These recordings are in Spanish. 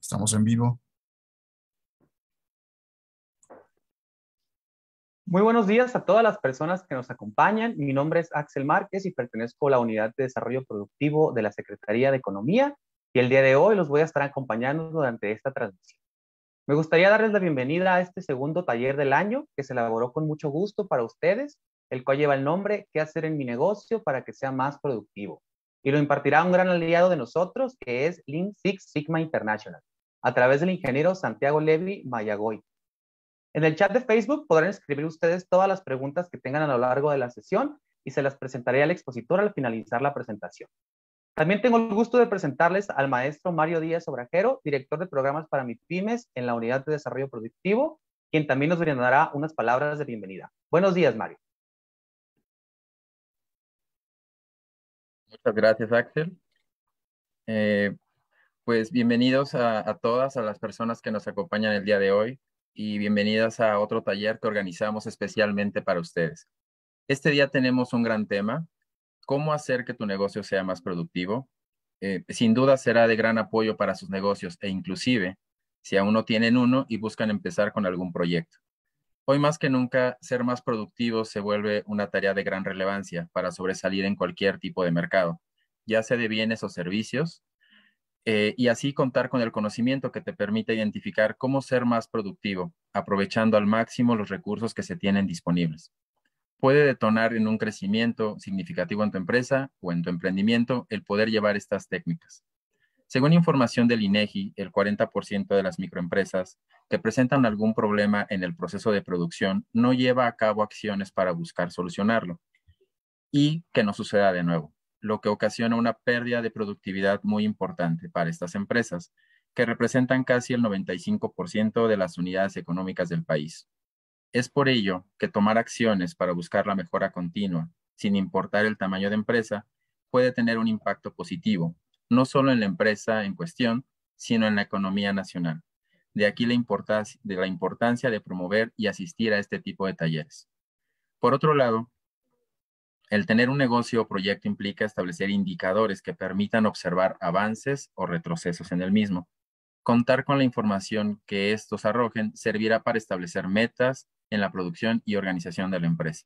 Estamos en vivo. Muy buenos días a todas las personas que nos acompañan. Mi nombre es Axel Márquez y pertenezco a la Unidad de Desarrollo Productivo de la Secretaría de Economía y el día de hoy los voy a estar acompañando durante esta transmisión. Me gustaría darles la bienvenida a este segundo taller del año que se elaboró con mucho gusto para ustedes, el cual lleva el nombre ¿Qué hacer en mi negocio para que sea más productivo? Y lo impartirá un gran aliado de nosotros que es Lean Six Sigma International a través del ingeniero Santiago Levy Mayagoy en el chat de Facebook podrán escribir ustedes todas las preguntas que tengan a lo largo de la sesión y se las presentaré al expositor al finalizar la presentación. También tengo el gusto de presentarles al maestro Mario Díaz Obrajero, director de programas para MIPIMES en la Unidad de Desarrollo Productivo, quien también nos brindará unas palabras de bienvenida. Buenos días, Mario. Muchas gracias, Axel. Eh, pues bienvenidos a, a todas, a las personas que nos acompañan el día de hoy y bienvenidas a otro taller que organizamos especialmente para ustedes. Este día tenemos un gran tema, cómo hacer que tu negocio sea más productivo. Eh, sin duda será de gran apoyo para sus negocios e inclusive si aún no tienen uno y buscan empezar con algún proyecto. Hoy más que nunca, ser más productivo se vuelve una tarea de gran relevancia para sobresalir en cualquier tipo de mercado, ya sea de bienes o servicios, eh, y así contar con el conocimiento que te permite identificar cómo ser más productivo, aprovechando al máximo los recursos que se tienen disponibles. Puede detonar en un crecimiento significativo en tu empresa o en tu emprendimiento el poder llevar estas técnicas. Según información del INEGI, el 40% de las microempresas que presentan algún problema en el proceso de producción no lleva a cabo acciones para buscar solucionarlo y que no suceda de nuevo lo que ocasiona una pérdida de productividad muy importante para estas empresas, que representan casi el 95% de las unidades económicas del país. Es por ello que tomar acciones para buscar la mejora continua, sin importar el tamaño de empresa, puede tener un impacto positivo, no solo en la empresa en cuestión, sino en la economía nacional. De aquí la importancia de, la importancia de promover y asistir a este tipo de talleres. Por otro lado, el tener un negocio o proyecto implica establecer indicadores que permitan observar avances o retrocesos en el mismo. Contar con la información que estos arrojen servirá para establecer metas en la producción y organización de la empresa.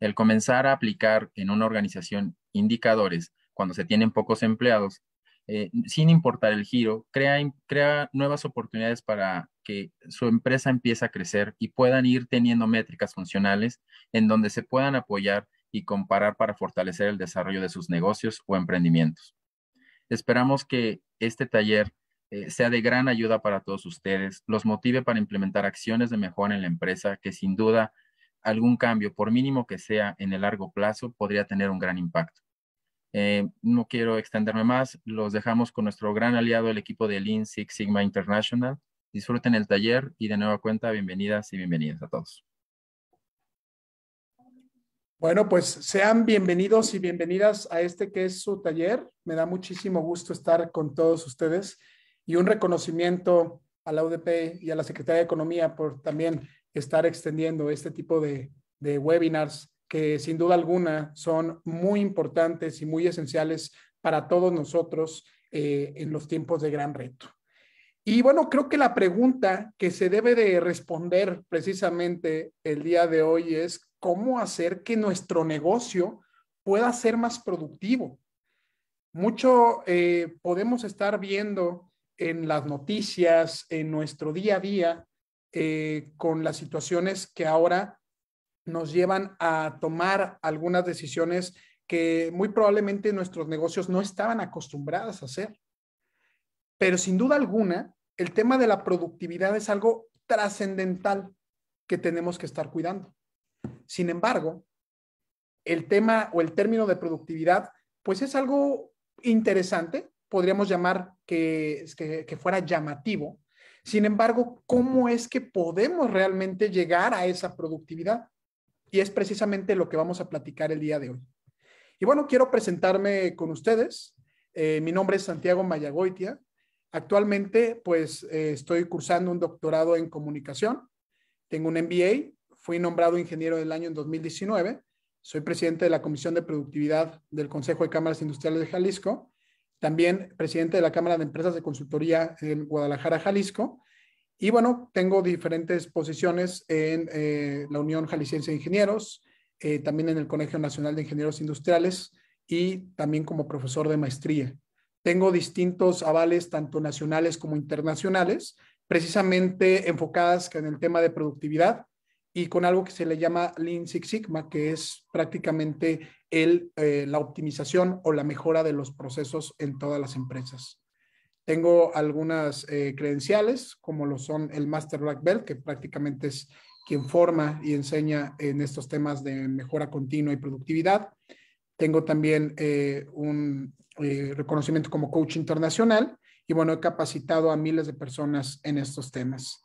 El comenzar a aplicar en una organización indicadores cuando se tienen pocos empleados, eh, sin importar el giro, crea nuevas oportunidades para que su empresa empiece a crecer y puedan ir teniendo métricas funcionales en donde se puedan apoyar y comparar para fortalecer el desarrollo de sus negocios o emprendimientos. Esperamos que este taller eh, sea de gran ayuda para todos ustedes, los motive para implementar acciones de mejora en la empresa que sin duda algún cambio, por mínimo que sea en el largo plazo, podría tener un gran impacto. Eh, no quiero extenderme más, los dejamos con nuestro gran aliado, el equipo de Lean Six Sigma International. Disfruten el taller y de nueva cuenta, bienvenidas y bienvenidos a todos. Bueno, pues sean bienvenidos y bienvenidas a este que es su taller. Me da muchísimo gusto estar con todos ustedes y un reconocimiento a la UDP y a la Secretaría de Economía por también estar extendiendo este tipo de, webinars que sin duda alguna son muy importantes y muy esenciales para todos nosotros eh, en los tiempos de gran reto. Y bueno, creo que la pregunta que se debe de responder precisamente el día de hoy es cómo hacer que nuestro negocio pueda ser más productivo. Mucho eh, podemos estar viendo en las noticias, en nuestro día a día, eh, con las situaciones que ahora nos llevan a tomar algunas decisiones que muy probablemente nuestros negocios no estaban acostumbradas a hacer. Pero sin duda alguna, el tema de la productividad es algo trascendental que tenemos que estar cuidando. Sin embargo, el tema o el término de productividad, pues es algo interesante, podríamos llamar que, que, fuera llamativo. Sin embargo, ¿cómo es que podemos realmente llegar a esa productividad? Y es precisamente lo que vamos a platicar el día de hoy. Y bueno, quiero presentarme con ustedes. Eh, mi nombre es Santiago Mayagoitia. Actualmente, pues eh, estoy cursando un doctorado en comunicación. Tengo un MBA fui nombrado ingeniero del año en 2019. Soy presidente de la Comisión de Productividad del Consejo de Cámaras Industriales de Jalisco. También presidente de la Cámara de Empresas de Consultoría en Guadalajara, Jalisco. Y bueno, tengo diferentes posiciones en eh, la Unión Jalisciense de Ingenieros, eh, también en el Colegio Nacional de Ingenieros Industriales y también como profesor de maestría. Tengo distintos avales, tanto nacionales como internacionales, precisamente enfocadas en el tema de productividad y con algo que se le llama Lean Six Sigma, que es prácticamente el, eh, la optimización o la mejora de los procesos en todas las empresas. Tengo algunas eh, credenciales, como lo son el Master Black Belt, que prácticamente es quien forma y enseña en estos temas de mejora continua y productividad. Tengo también eh, un reconocimiento como coach internacional y bueno, he capacitado a miles de personas en estos temas.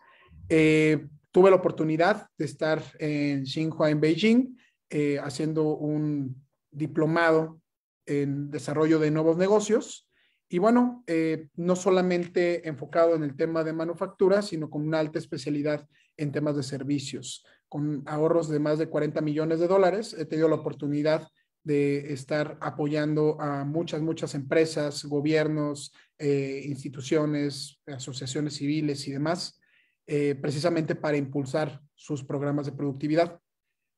Eh, tuve la oportunidad de estar en Xinhua, en Beijing, eh, haciendo un diplomado en desarrollo de nuevos negocios. Y bueno, eh, no solamente enfocado en el tema de manufactura, sino con una alta especialidad en temas de servicios, con ahorros de más de 40 millones de dólares. He tenido la oportunidad de estar apoyando a muchas, muchas empresas, gobiernos, eh, instituciones, asociaciones civiles y demás eh, precisamente para impulsar sus programas de productividad.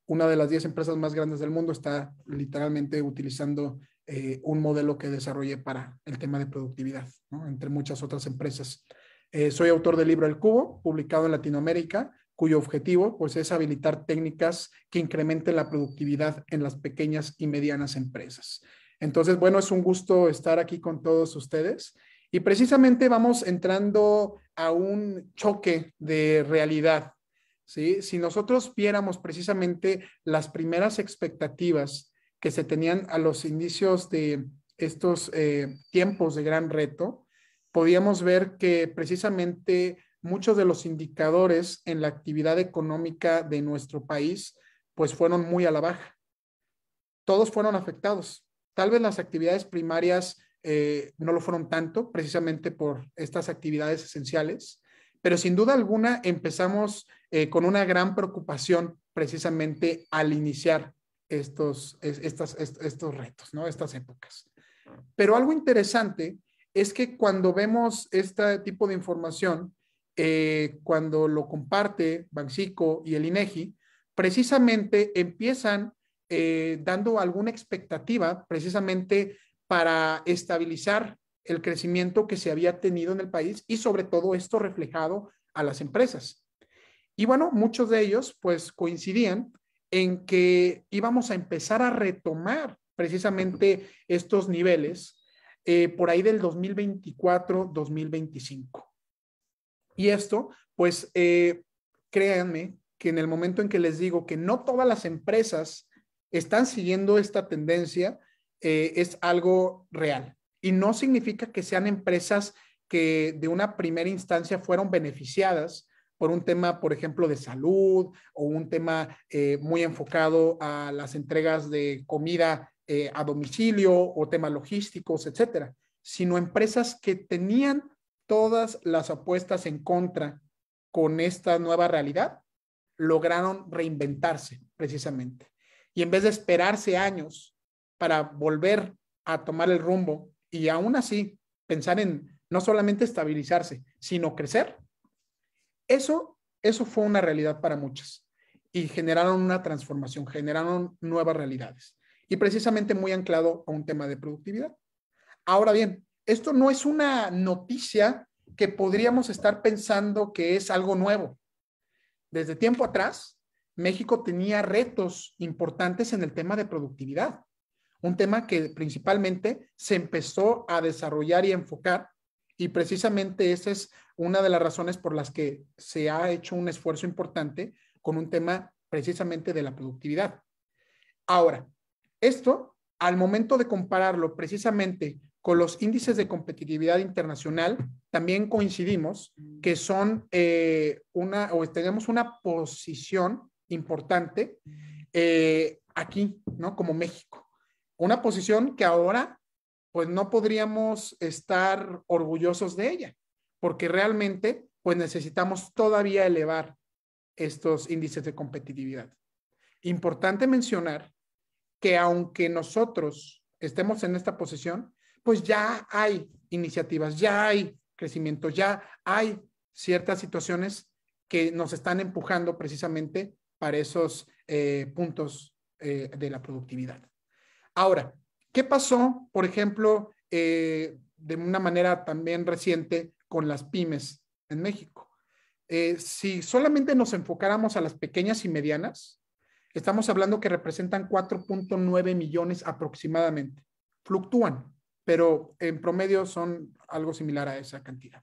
Una de las 10 empresas más grandes del mundo está literalmente utilizando eh, un modelo que desarrollé para el tema de productividad, entre muchas otras empresas. Eh, soy autor del libro El Cubo, publicado en Latinoamérica, cuyo objetivo pues, es habilitar técnicas que incrementen la productividad en las pequeñas y medianas empresas. Entonces, bueno, es un gusto estar aquí con todos ustedes. Y precisamente vamos entrando a un choque de realidad. Si nosotros viéramos precisamente las primeras expectativas que se tenían a los inicios de estos eh, tiempos de gran reto, podíamos ver que precisamente muchos de los indicadores en la actividad económica de nuestro país pues fueron muy a la baja. Todos fueron afectados. Tal vez las actividades primarias eh, no lo fueron tanto, precisamente por estas actividades esenciales, pero sin duda alguna empezamos eh, con una gran preocupación precisamente al iniciar estos, estos retos, ¿no? estas épocas. Pero algo interesante es que cuando vemos este tipo de información, eh, cuando lo comparte Bancico y el INEGI, precisamente empiezan dando alguna expectativa precisamente para estabilizar el crecimiento que se había tenido en el país y sobre todo esto reflejado a las empresas. Y bueno, muchos de ellos pues coincidían en que íbamos a empezar a retomar precisamente estos niveles eh, por ahí del 2024-2025. Y esto pues eh, créanme que en el momento en que les digo que no todas las empresas están siguiendo esta tendencia, eh, es algo real. Y no significa que sean empresas que de una primera instancia fueron beneficiadas por un tema, por ejemplo, de salud o un tema eh, muy enfocado a las entregas de comida eh, a domicilio o temas logísticos, etcétera, sino empresas que tenían todas las apuestas en contra con esta nueva realidad, lograron reinventarse precisamente. Y en vez de esperarse años para volver a tomar el rumbo y aún así pensar en no solamente estabilizarse, sino crecer, eso, eso fue una realidad para muchas y generaron una transformación, generaron nuevas realidades y precisamente muy anclado a un tema de productividad. Ahora bien, esto no es una noticia que podríamos estar pensando que es algo nuevo. Desde tiempo atrás, México tenía retos importantes en el tema de productividad un tema que principalmente se empezó a desarrollar y enfocar y precisamente esa es una de las razones por las que se ha hecho un esfuerzo importante con un tema precisamente de la productividad. Ahora, esto al momento de compararlo precisamente con los índices de competitividad internacional, también coincidimos que son eh, una, o tenemos una posición importante eh, aquí, ¿no? Como México una posición que ahora pues no podríamos estar orgullosos de ella, porque realmente pues necesitamos todavía elevar estos índices de competitividad. Importante mencionar que aunque nosotros estemos en esta posición, pues ya hay iniciativas, ya hay crecimiento, ya hay ciertas situaciones que nos están empujando precisamente para esos eh, puntos eh, de la productividad. Ahora, ¿qué pasó, por ejemplo, eh, de una manera también reciente con las pymes en México? Eh, si solamente nos enfocáramos a las pequeñas y medianas, estamos hablando que representan 4.9 millones aproximadamente. Fluctúan, pero en promedio son algo similar a esa cantidad.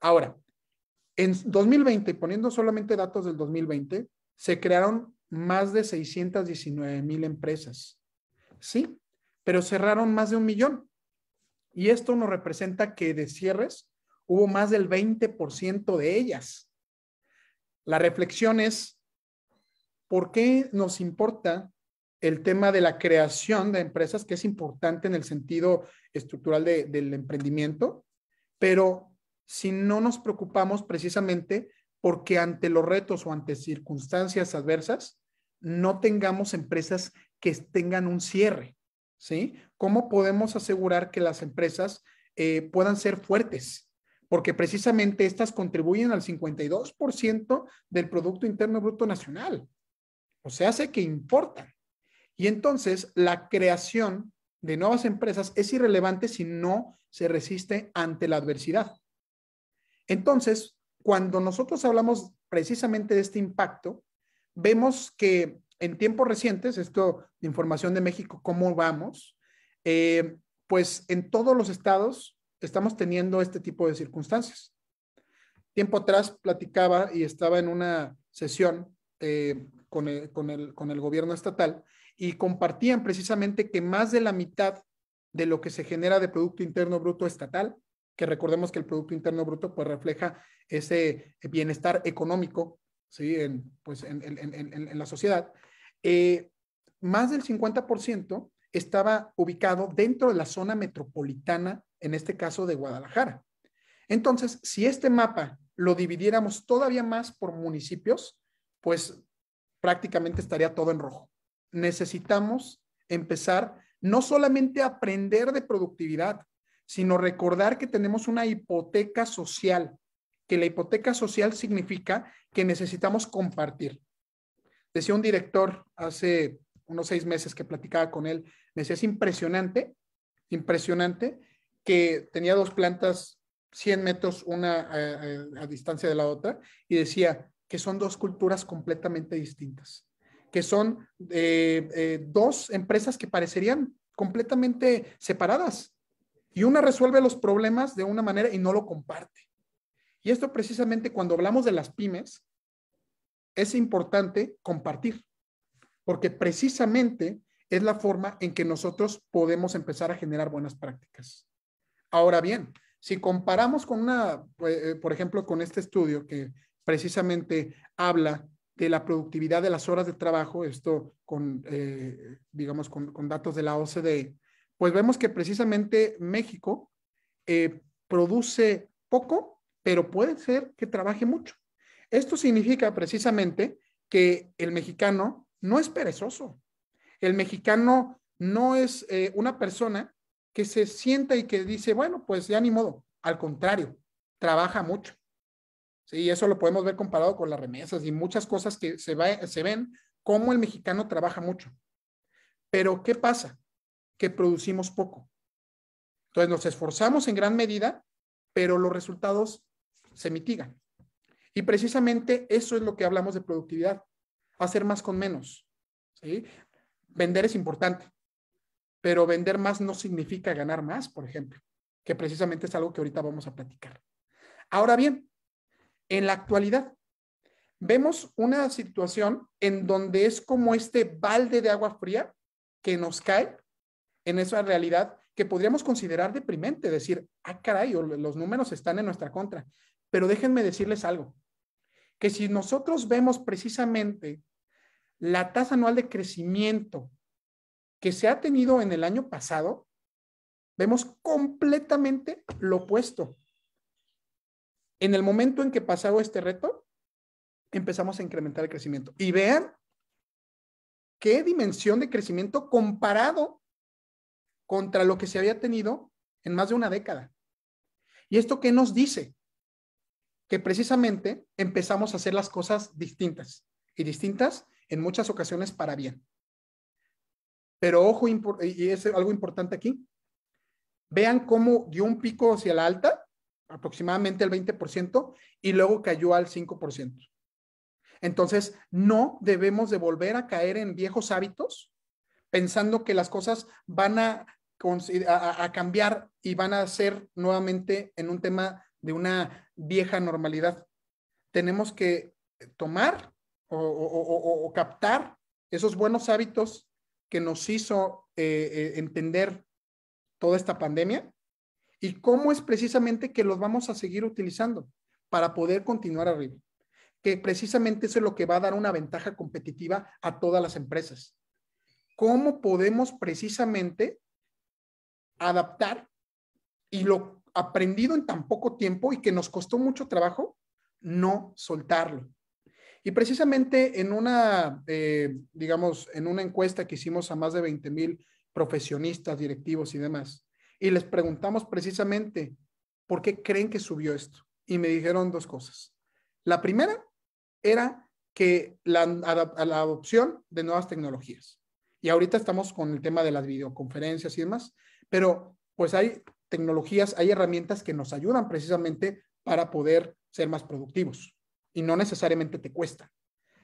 Ahora, en 2020, poniendo solamente datos del 2020, se crearon más de 619 mil empresas sí, pero cerraron más de un millón. Y esto nos representa que de cierres hubo más del 20% de ellas. La reflexión es, ¿por qué nos importa el tema de la creación de empresas, que es importante en el sentido estructural del emprendimiento? Pero si no nos preocupamos precisamente porque ante los retos o ante circunstancias adversas, no tengamos empresas que tengan un cierre, ¿sí? ¿Cómo podemos asegurar que las empresas eh, puedan ser fuertes? Porque precisamente estas contribuyen al 52% del Producto Interno Bruto Nacional. O sea, hace que importan. Y entonces la creación de nuevas empresas es irrelevante si no se resiste ante la adversidad. Entonces, cuando nosotros hablamos precisamente de este impacto, vemos que en tiempos recientes, esto de información de México, ¿cómo vamos? Eh, pues en todos los estados estamos teniendo este tipo de circunstancias. Tiempo atrás platicaba y estaba en una sesión eh, con, el, con, gobierno estatal y compartían precisamente que más de la mitad de lo que se genera de Producto Interno Bruto estatal, que recordemos que el Producto Interno Bruto pues refleja ese bienestar económico ¿sí? en, pues, en, en la sociedad, eh, más del 50% estaba ubicado dentro de la zona metropolitana, en este caso de Guadalajara. Entonces, si este mapa lo dividiéramos todavía más por municipios, pues prácticamente estaría todo en rojo. Necesitamos empezar no solamente a aprender de productividad, sino recordar que tenemos una hipoteca social, que la hipoteca social significa que necesitamos compartir. Decía un director hace unos seis meses que platicaba con él, me decía, es impresionante, impresionante, que tenía dos plantas 100 metros una a, distancia de la otra y decía que son dos culturas completamente distintas, que son eh, eh, dos empresas que parecerían completamente separadas y una resuelve los problemas de una manera y no lo comparte. Y esto precisamente cuando hablamos de las pymes, es importante compartir, porque precisamente es la forma en que nosotros podemos empezar a generar buenas prácticas. Ahora bien, si comparamos con una, pues, eh, por ejemplo, con este estudio que precisamente habla de la productividad de las horas de trabajo, esto con, eh, digamos, con, datos de la OCDE, pues vemos que precisamente México eh, produce poco, pero puede ser que trabaje mucho. Esto significa precisamente que el mexicano no es perezoso. El mexicano no es eh, una persona que se sienta y que dice, bueno, pues ya ni modo. Al contrario, trabaja mucho. Sí, eso lo podemos ver comparado con las remesas y muchas cosas que se, se ven cómo el mexicano trabaja mucho. Pero ¿qué pasa? Que producimos poco. Entonces nos esforzamos en gran medida, pero los resultados se mitigan. Y precisamente eso es lo que hablamos de productividad, hacer más con menos. Vender es importante, pero vender más no significa ganar más, por ejemplo, que precisamente es algo que ahorita vamos a platicar. Ahora bien, en la actualidad vemos una situación en donde es como este balde de agua fría que nos cae en esa realidad que podríamos considerar deprimente, decir, ah, caray, los números están en nuestra contra. Pero déjenme decirles algo que si nosotros vemos precisamente la tasa anual de crecimiento que se ha tenido en el año pasado, vemos completamente lo opuesto. En el momento en que pasaba este reto, empezamos a incrementar el crecimiento. Y vean qué dimensión de crecimiento comparado contra lo que se había tenido en más de una década. ¿Y esto qué nos dice? que precisamente empezamos a hacer las cosas distintas y distintas en muchas ocasiones para bien. Pero ojo, y es algo importante aquí, vean cómo dio un pico hacia la alta, aproximadamente el 20%, y luego cayó al 5%. Entonces, no debemos de volver a caer en viejos hábitos pensando que las cosas van a, a, a cambiar y van a ser nuevamente en un tema de una vieja normalidad. Tenemos que tomar o, captar esos buenos hábitos que nos hizo eh, eh, entender toda esta pandemia y cómo es precisamente que los vamos a seguir utilizando para poder continuar arriba, que precisamente eso es lo que va a dar una ventaja competitiva a todas las empresas. ¿Cómo podemos precisamente adaptar y lo aprendido en tan poco tiempo y que nos costó mucho trabajo no soltarlo. Y precisamente en una, eh, digamos, en una encuesta que hicimos a más de 20 mil profesionistas, directivos y demás, y les preguntamos precisamente, ¿por qué creen que subió esto? Y me dijeron dos cosas. La primera era que la, la adopción de nuevas tecnologías. Y ahorita estamos con el tema de las videoconferencias y demás, pero pues hay tecnologías, hay herramientas que nos ayudan precisamente para poder ser más productivos y no necesariamente te cuesta.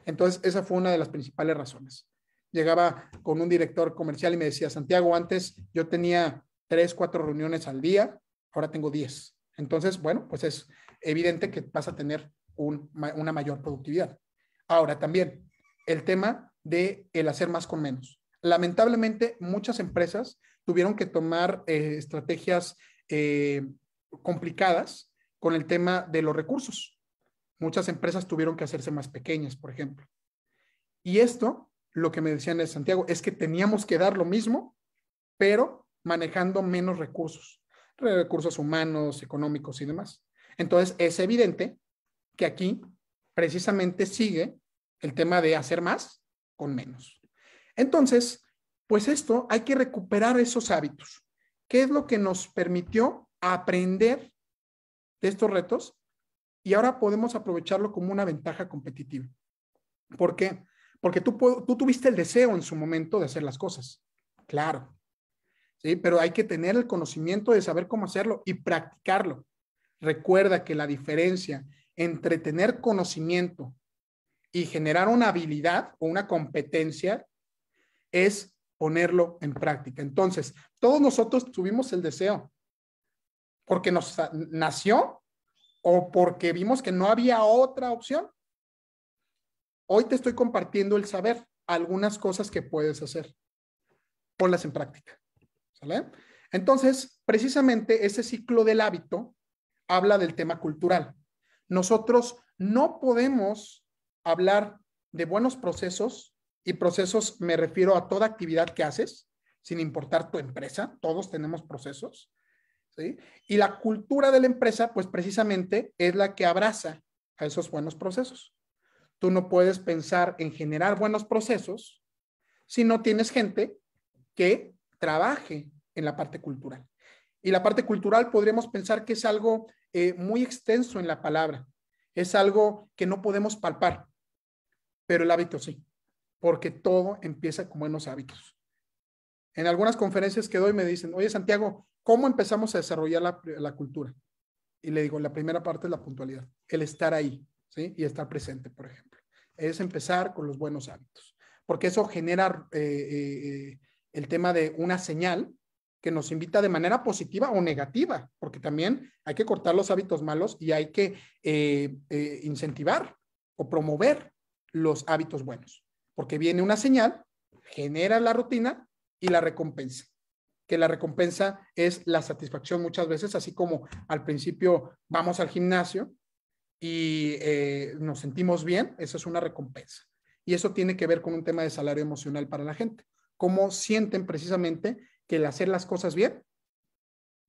Entonces, esa fue una de las principales razones. Llegaba con un director comercial y me decía, Santiago, antes yo tenía tres, cuatro reuniones al día, ahora tengo diez. Entonces, bueno, pues es evidente que vas a tener una mayor productividad. Ahora también, el tema de el hacer más con menos. Lamentablemente, muchas empresas tuvieron que tomar eh, estrategias eh, complicadas con el tema de los recursos. Muchas empresas tuvieron que hacerse más pequeñas, por ejemplo. Y esto, lo que me decían de Santiago, es que teníamos que dar lo mismo, pero manejando menos recursos, recursos humanos, económicos y demás. Entonces, es evidente que aquí precisamente sigue el tema de hacer más con menos. Entonces, pues esto, hay que recuperar esos hábitos. ¿Qué es lo que nos permitió aprender de estos retos? Y ahora podemos aprovecharlo como una ventaja competitiva. ¿Por qué? Porque tú, tú tuviste el deseo en su momento de hacer las cosas. Claro. Sí, pero hay que tener el conocimiento de saber cómo hacerlo y practicarlo. Recuerda que la diferencia entre tener conocimiento y generar una habilidad o una competencia es ponerlo en práctica. Entonces, todos nosotros tuvimos el deseo, porque nos nació o porque vimos que no había otra opción. Hoy te estoy compartiendo el saber, algunas cosas que puedes hacer. Ponlas en práctica. Entonces, precisamente ese ciclo del hábito habla del tema cultural. Nosotros no podemos hablar de buenos procesos y procesos me refiero a toda actividad que haces, sin importar tu empresa, todos tenemos procesos. ¿sí? Y la cultura de la empresa, pues precisamente es la que abraza a esos buenos procesos. Tú no puedes pensar en generar buenos procesos si no tienes gente que trabaje en la parte cultural. Y la parte cultural podríamos pensar que es algo eh, muy extenso en la palabra, es algo que no podemos palpar, pero el hábito sí porque todo empieza con buenos hábitos. En algunas conferencias que doy me dicen, oye Santiago, ¿cómo empezamos a desarrollar la, cultura? Y le digo, la primera parte es la puntualidad, el estar ahí, ¿sí? Y estar presente, por ejemplo. Es empezar con los buenos hábitos, porque eso genera eh, eh, eh, el tema de una señal que nos invita de manera positiva o negativa, porque también hay que cortar los hábitos malos y hay que incentivar o promover los hábitos buenos porque viene una señal, genera la rutina y la recompensa, que la recompensa es la satisfacción muchas veces, así como al principio vamos al gimnasio y eh, nos sentimos bien, eso es una recompensa. Y eso tiene que ver con un tema de salario emocional para la gente, cómo sienten precisamente que el hacer las cosas bien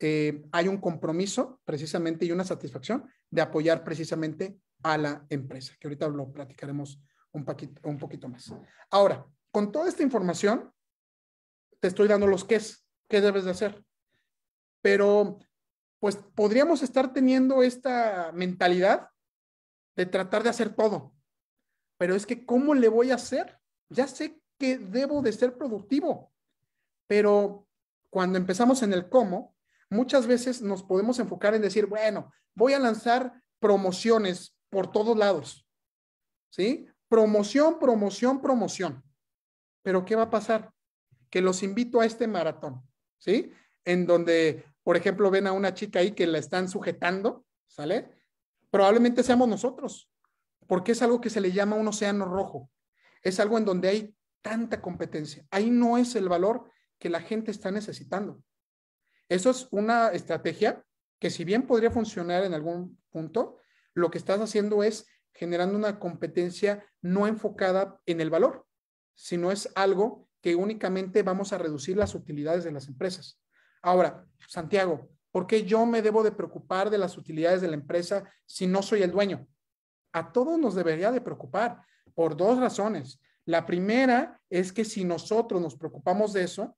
eh, hay un compromiso precisamente y una satisfacción de apoyar precisamente a la empresa, que ahorita lo platicaremos un, un poquito más. Ahora, con toda esta información, te estoy dando los es, qué debes de hacer. Pero, pues podríamos estar teniendo esta mentalidad de tratar de hacer todo. Pero es que, ¿cómo le voy a hacer? Ya sé que debo de ser productivo, pero cuando empezamos en el cómo, muchas veces nos podemos enfocar en decir, bueno, voy a lanzar promociones por todos lados, ¿sí? promoción, promoción, promoción. Pero ¿qué va a pasar? Que los invito a este maratón, ¿sí? En donde, por ejemplo, ven a una chica ahí que la están sujetando, ¿sale? Probablemente seamos nosotros, porque es algo que se le llama un océano rojo. Es algo en donde hay tanta competencia. Ahí no es el valor que la gente está necesitando. Eso es una estrategia que si bien podría funcionar en algún punto, lo que estás haciendo es generando una competencia no enfocada en el valor, sino es algo que únicamente vamos a reducir las utilidades de las empresas. Ahora, Santiago, ¿por qué yo me debo de preocupar de las utilidades de la empresa si no soy el dueño? A todos nos debería de preocupar por dos razones. La primera es que si nosotros nos preocupamos de eso,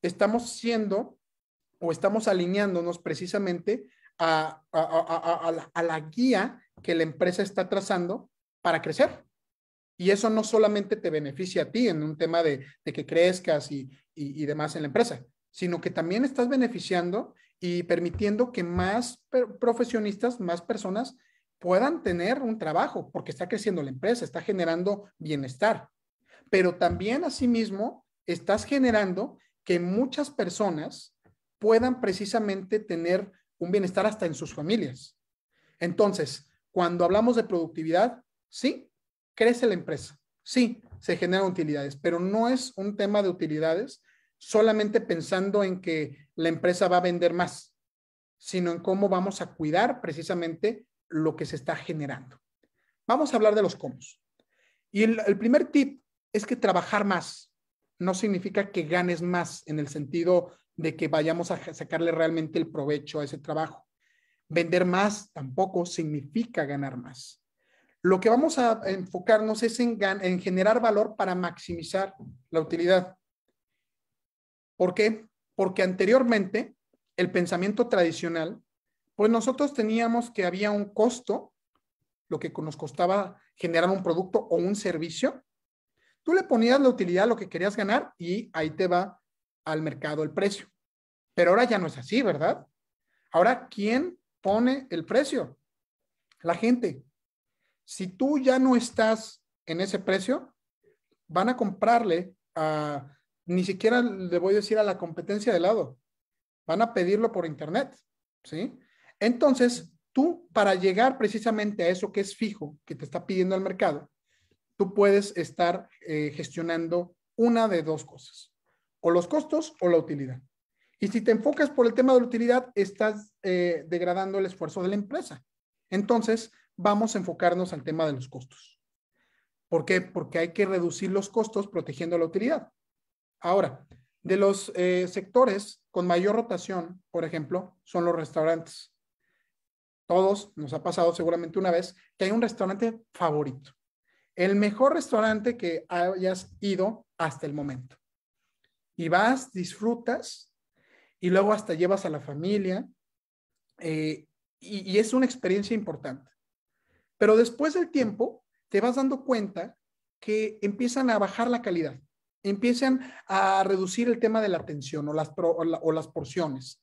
estamos siendo o estamos alineándonos precisamente a, a, a, a la, la guía que la empresa está trazando para crecer. Y eso no solamente te beneficia a ti en un tema de, que crezcas y, y, demás en la empresa, sino que también estás beneficiando y permitiendo que más profesionistas, más personas puedan tener un trabajo, porque está creciendo la empresa, está generando bienestar. Pero también asimismo estás generando que muchas personas puedan precisamente tener un bienestar hasta en sus familias. Entonces, cuando hablamos de productividad, sí, crece la empresa, sí, se generan utilidades, pero no es un tema de utilidades solamente pensando en que la empresa va a vender más, sino en cómo vamos a cuidar precisamente lo que se está generando. Vamos a hablar de los cómo. Y el, el primer tip es que trabajar más no significa que ganes más en el sentido de que vayamos a sacarle realmente el provecho a ese trabajo. Vender más tampoco significa ganar más. Lo que vamos a enfocarnos es en, generar valor para maximizar la utilidad. ¿Por qué? Porque anteriormente el pensamiento tradicional, pues nosotros teníamos que había un costo, lo que nos costaba generar un producto o un servicio. Tú le ponías la utilidad, lo que querías ganar y ahí te va al mercado el precio. Pero ahora ya no es así, ¿verdad? Ahora, ¿quién pone el precio, la gente. Si tú ya no estás en ese precio, van a comprarle a, ni siquiera le voy a decir a la competencia de lado, van a pedirlo por internet, ¿sí? Entonces, tú para llegar precisamente a eso que es fijo, que te está pidiendo el mercado, tú puedes estar eh, gestionando una de dos cosas, o los costos o la utilidad. Y si te enfocas por el tema de la utilidad, estás eh, degradando el esfuerzo de la empresa. Entonces, vamos a enfocarnos al tema de los costos. ¿Por qué? Porque hay que reducir los costos protegiendo la utilidad. Ahora, de los eh, sectores con mayor rotación, por ejemplo, son los restaurantes. Todos nos ha pasado seguramente una vez que hay un restaurante favorito. El mejor restaurante que hayas ido hasta el momento. Y vas, disfrutas, y luego hasta llevas a la familia. Eh, y, es una experiencia importante. Pero después del tiempo, te vas dando cuenta que empiezan a bajar la calidad, empiezan a reducir el tema de la atención o las, porciones,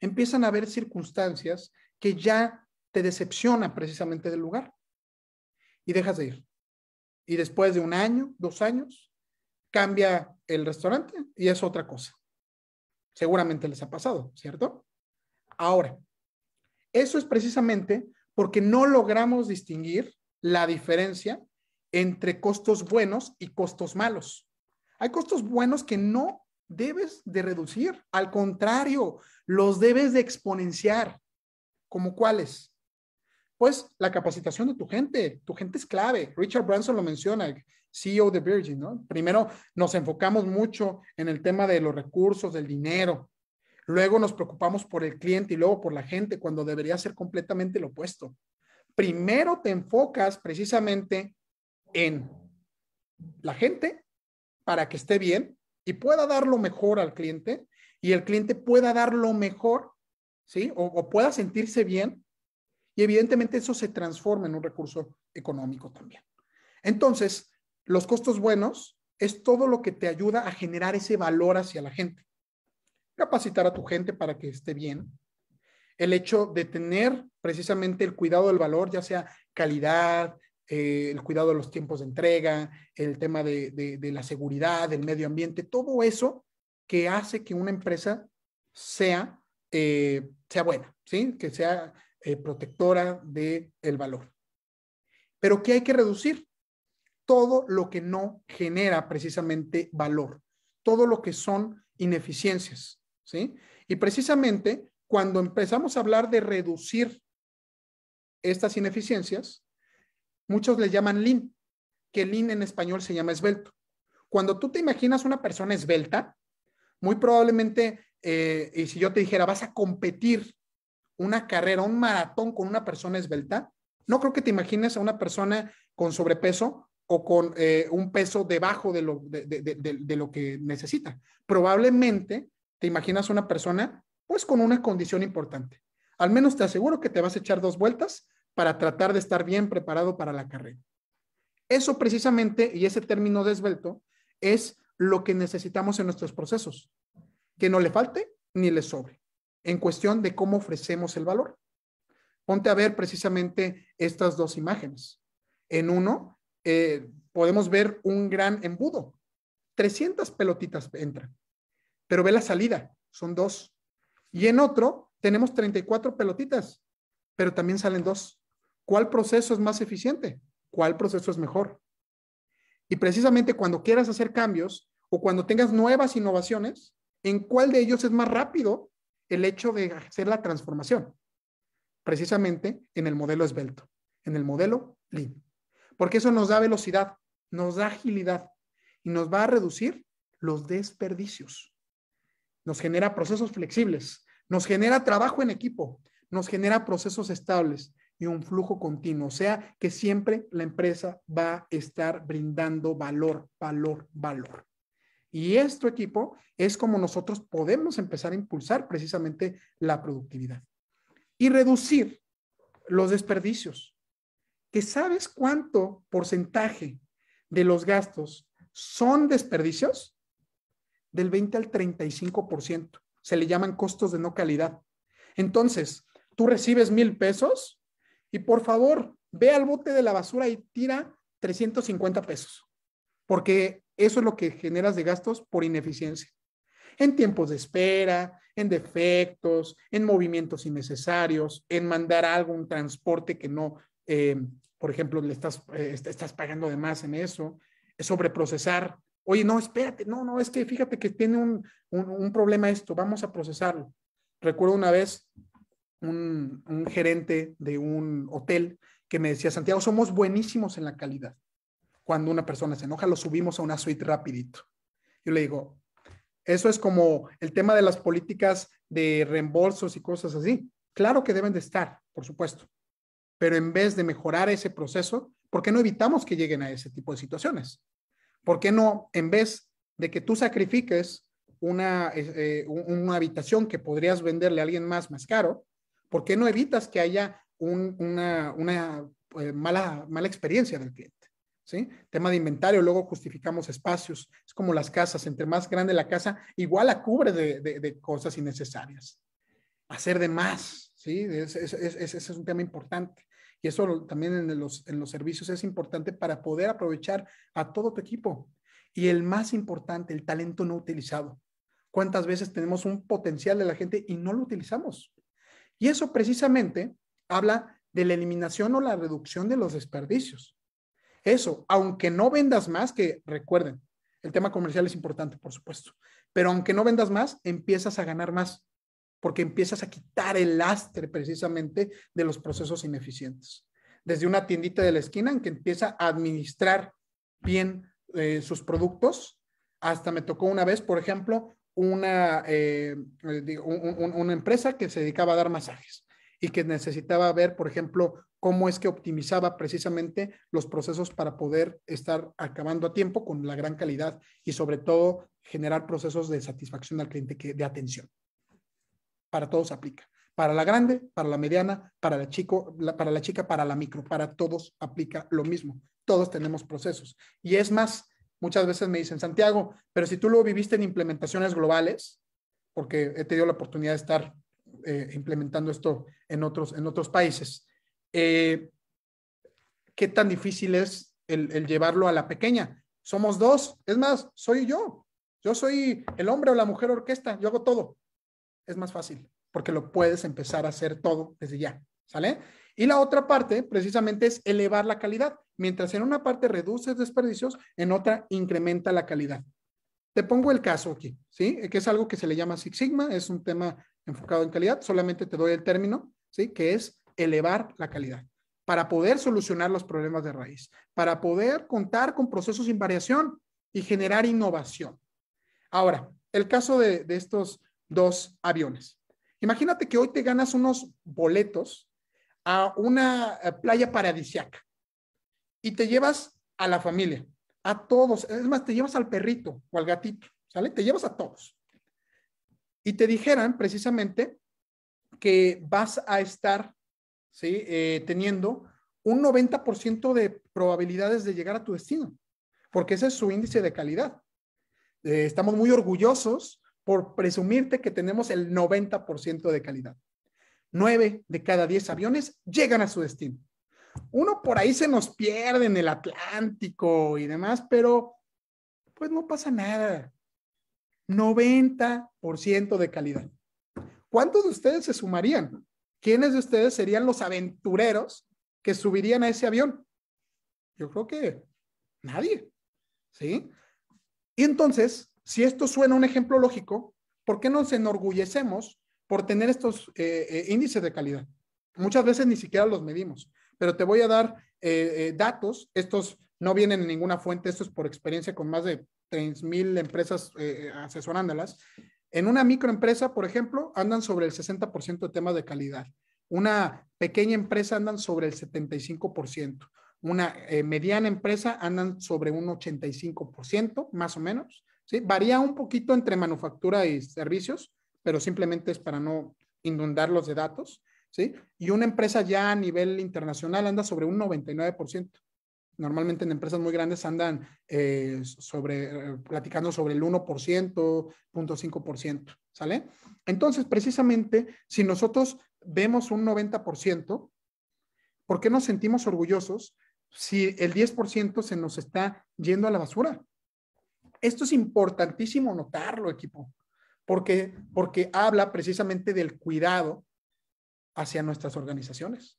empiezan a haber circunstancias que ya te decepcionan precisamente del lugar y dejas de ir. Y después de un año, dos años, cambia el restaurante y es otra cosa. Seguramente les ha pasado, ¿cierto? Ahora, eso es precisamente porque no logramos distinguir la diferencia entre costos buenos y costos malos. Hay costos buenos que no debes de reducir, al contrario, los debes de exponenciar. ¿Como cuáles? pues la capacitación de tu gente. Tu gente es clave. Richard Branson lo menciona, CEO de Virgin, ¿no? Primero nos enfocamos mucho en el tema de los recursos, del dinero. Luego nos preocupamos por el cliente y luego por la gente, cuando debería ser completamente lo opuesto. Primero te enfocas precisamente en la gente para que esté bien y pueda dar lo mejor al cliente y el cliente pueda dar lo mejor, ¿sí? O, o pueda sentirse bien y evidentemente eso se transforma en un recurso económico también. Entonces, los costos buenos es todo lo que te ayuda a generar ese valor hacia la gente. Capacitar a tu gente para que esté bien. El hecho de tener precisamente el cuidado del valor, ya sea calidad, eh, el cuidado de los tiempos de entrega, el tema de, la seguridad, del medio ambiente, todo eso que hace que una empresa sea, eh, sea buena, ¿sí? Que sea eh, protectora del el valor. Pero ¿qué hay que reducir? Todo lo que no genera precisamente valor, todo lo que son ineficiencias, ¿sí? Y precisamente cuando empezamos a hablar de reducir estas ineficiencias, muchos le llaman lean, que lean en español se llama esbelto. Cuando tú te imaginas una persona esbelta, muy probablemente, eh, y si yo te dijera, vas a competir una carrera, un maratón con una persona esbelta, no creo que te imagines a una persona con sobrepeso o con eh, un peso debajo de lo, de, lo que necesita. Probablemente te imaginas a una persona pues con una condición importante. Al menos te aseguro que te vas a echar dos vueltas para tratar de estar bien preparado para la carrera. Eso precisamente, y ese término de esbelto, es lo que necesitamos en nuestros procesos. Que no le falte ni le sobre en cuestión de cómo ofrecemos el valor. Ponte a ver precisamente estas dos imágenes. En uno, eh, podemos ver un gran embudo. 300 pelotitas entran, pero ve la salida, son dos. Y en otro, tenemos 34 pelotitas, pero también salen dos. ¿Cuál proceso es más eficiente? ¿Cuál proceso es mejor? Y precisamente cuando quieras hacer cambios o cuando tengas nuevas innovaciones, en cuál de ellos es más rápido el hecho de hacer la transformación, precisamente en el modelo esbelto, en el modelo lean, porque eso nos da velocidad, nos da agilidad y nos va a reducir los desperdicios. Nos genera procesos flexibles, nos genera trabajo en equipo, nos genera procesos estables y un flujo continuo, o sea que siempre la empresa va a estar brindando valor, valor, valor. Y este equipo es como nosotros podemos empezar a impulsar precisamente la productividad y reducir los desperdicios. ¿Que sabes cuánto porcentaje de los gastos son desperdicios? Del 20 al 35%. Se le llaman costos de no calidad. Entonces, tú recibes mil pesos y por favor, ve al bote de la basura y tira 350 pesos. Porque eso es lo que generas de gastos por ineficiencia. En tiempos de espera, en defectos, en movimientos innecesarios, en mandar algo, un transporte que no, eh, por ejemplo, le eh, estás, pagando de más en eso, sobreprocesar, Oye, no, espérate, no, no, es que fíjate que tiene un, un, problema esto, vamos a procesarlo. Recuerdo una vez un gerente de un hotel que me decía, Santiago, somos buenísimos en la calidad cuando una persona se enoja, lo subimos a una suite rapidito. Yo le digo, eso es como el tema de las políticas de reembolsos y cosas así. Claro que deben de estar, por supuesto, pero en vez de mejorar ese proceso, ¿por qué no evitamos que lleguen a ese tipo de situaciones? ¿Por qué no, en vez de que tú sacrifiques una, eh, una habitación que podrías venderle a alguien más más caro, ¿por qué no evitas que haya una, eh, mala, mala experiencia del cliente? Tema de inventario, luego justificamos espacios. Es como las casas, entre más grande la casa, igual la cubre de, cosas innecesarias. Hacer de más, ¿sí? Ese es, un tema importante. Y eso también en los, en los servicios es importante para poder aprovechar a todo tu equipo. Y el más importante, el talento no utilizado. ¿Cuántas veces tenemos un potencial de la gente y no lo utilizamos? Y eso precisamente habla de la eliminación o la reducción de los desperdicios eso, aunque no vendas más, que recuerden, el tema comercial es importante, por supuesto, pero aunque no vendas más, empiezas a ganar más, porque empiezas a quitar el lastre precisamente de los procesos ineficientes. Desde una tiendita de la esquina en que empieza a administrar bien eh, sus productos, hasta me tocó una vez, por ejemplo, una, eh, eh, una empresa que se dedicaba a dar masajes y que necesitaba ver, por ejemplo, cómo es que optimizaba precisamente los procesos para poder estar acabando a tiempo con la gran calidad y sobre todo generar procesos de satisfacción al cliente, de atención. Para todos aplica. Para la grande, para la mediana, para la, chico, para la chica, para la micro, para todos aplica lo mismo. Todos tenemos procesos. Y es más, muchas veces me dicen, Santiago, pero si tú lo viviste en implementaciones globales, porque he tenido la oportunidad de estar eh, implementando esto en otros, en otros países. Eh, ¿Qué tan difícil es el, llevarlo a la pequeña? Somos dos, es más, soy yo. Yo soy el hombre o la mujer orquesta, yo hago todo. Es más fácil, porque lo puedes empezar a hacer todo desde ya, ¿sale? Y la otra parte, precisamente, es elevar la calidad. Mientras en una parte reduces desperdicios, en otra incrementa la calidad. Te pongo el caso aquí, ¿sí? Que es algo que se le llama Six Sigma, es un tema enfocado en calidad, solamente te doy el término, ¿sí? Que es elevar la calidad para poder solucionar los problemas de raíz, para poder contar con procesos sin variación y generar innovación. Ahora, el caso de, de estos dos aviones. Imagínate que hoy te ganas unos boletos a una eh, playa paradisiaca y te llevas a la familia, a todos, es más, te llevas al perrito o al gatito, ¿sale? Te llevas a todos y te dijeran precisamente que vas a estar eh, teniendo un 90% de probabilidades de llegar a tu destino, porque ese es su índice de calidad. Eh, estamos muy orgullosos por presumirte que tenemos el 90% de calidad. nueve de cada diez aviones llegan a su destino. Uno por ahí se nos pierde en el Atlántico y demás, pero pues no pasa nada. 90% de calidad. ¿Cuántos de ustedes se sumarían? ¿Quiénes de ustedes serían los aventureros que subirían a ese avión? Yo creo que nadie. ¿Sí? Y entonces, si esto suena un ejemplo lógico, ¿por qué nos enorgullecemos por tener estos eh, eh, índices de calidad? Muchas veces ni siquiera los medimos, pero te voy a dar eh, datos. Estos no vienen en ninguna fuente, esto es por experiencia con más de 3.000 empresas eh, asesorándolas. En una microempresa, por ejemplo, andan sobre el 60% de temas de calidad. Una pequeña empresa andan sobre el 75%. Una eh, mediana empresa andan sobre un 85%, más o menos. ¿sí? Varía un poquito entre manufactura y servicios, pero simplemente es para no inundarlos de datos. ¿sí? Y una empresa ya a nivel internacional anda sobre un 99% normalmente en empresas muy grandes andan eh, sobre, eh, platicando sobre el 1%, 0.5%, ¿sale? Entonces, precisamente, si nosotros vemos un 90%, ¿por qué nos sentimos orgullosos si el 10% se nos está yendo a la basura? Esto es importantísimo notarlo, equipo, porque, porque habla precisamente del cuidado hacia nuestras organizaciones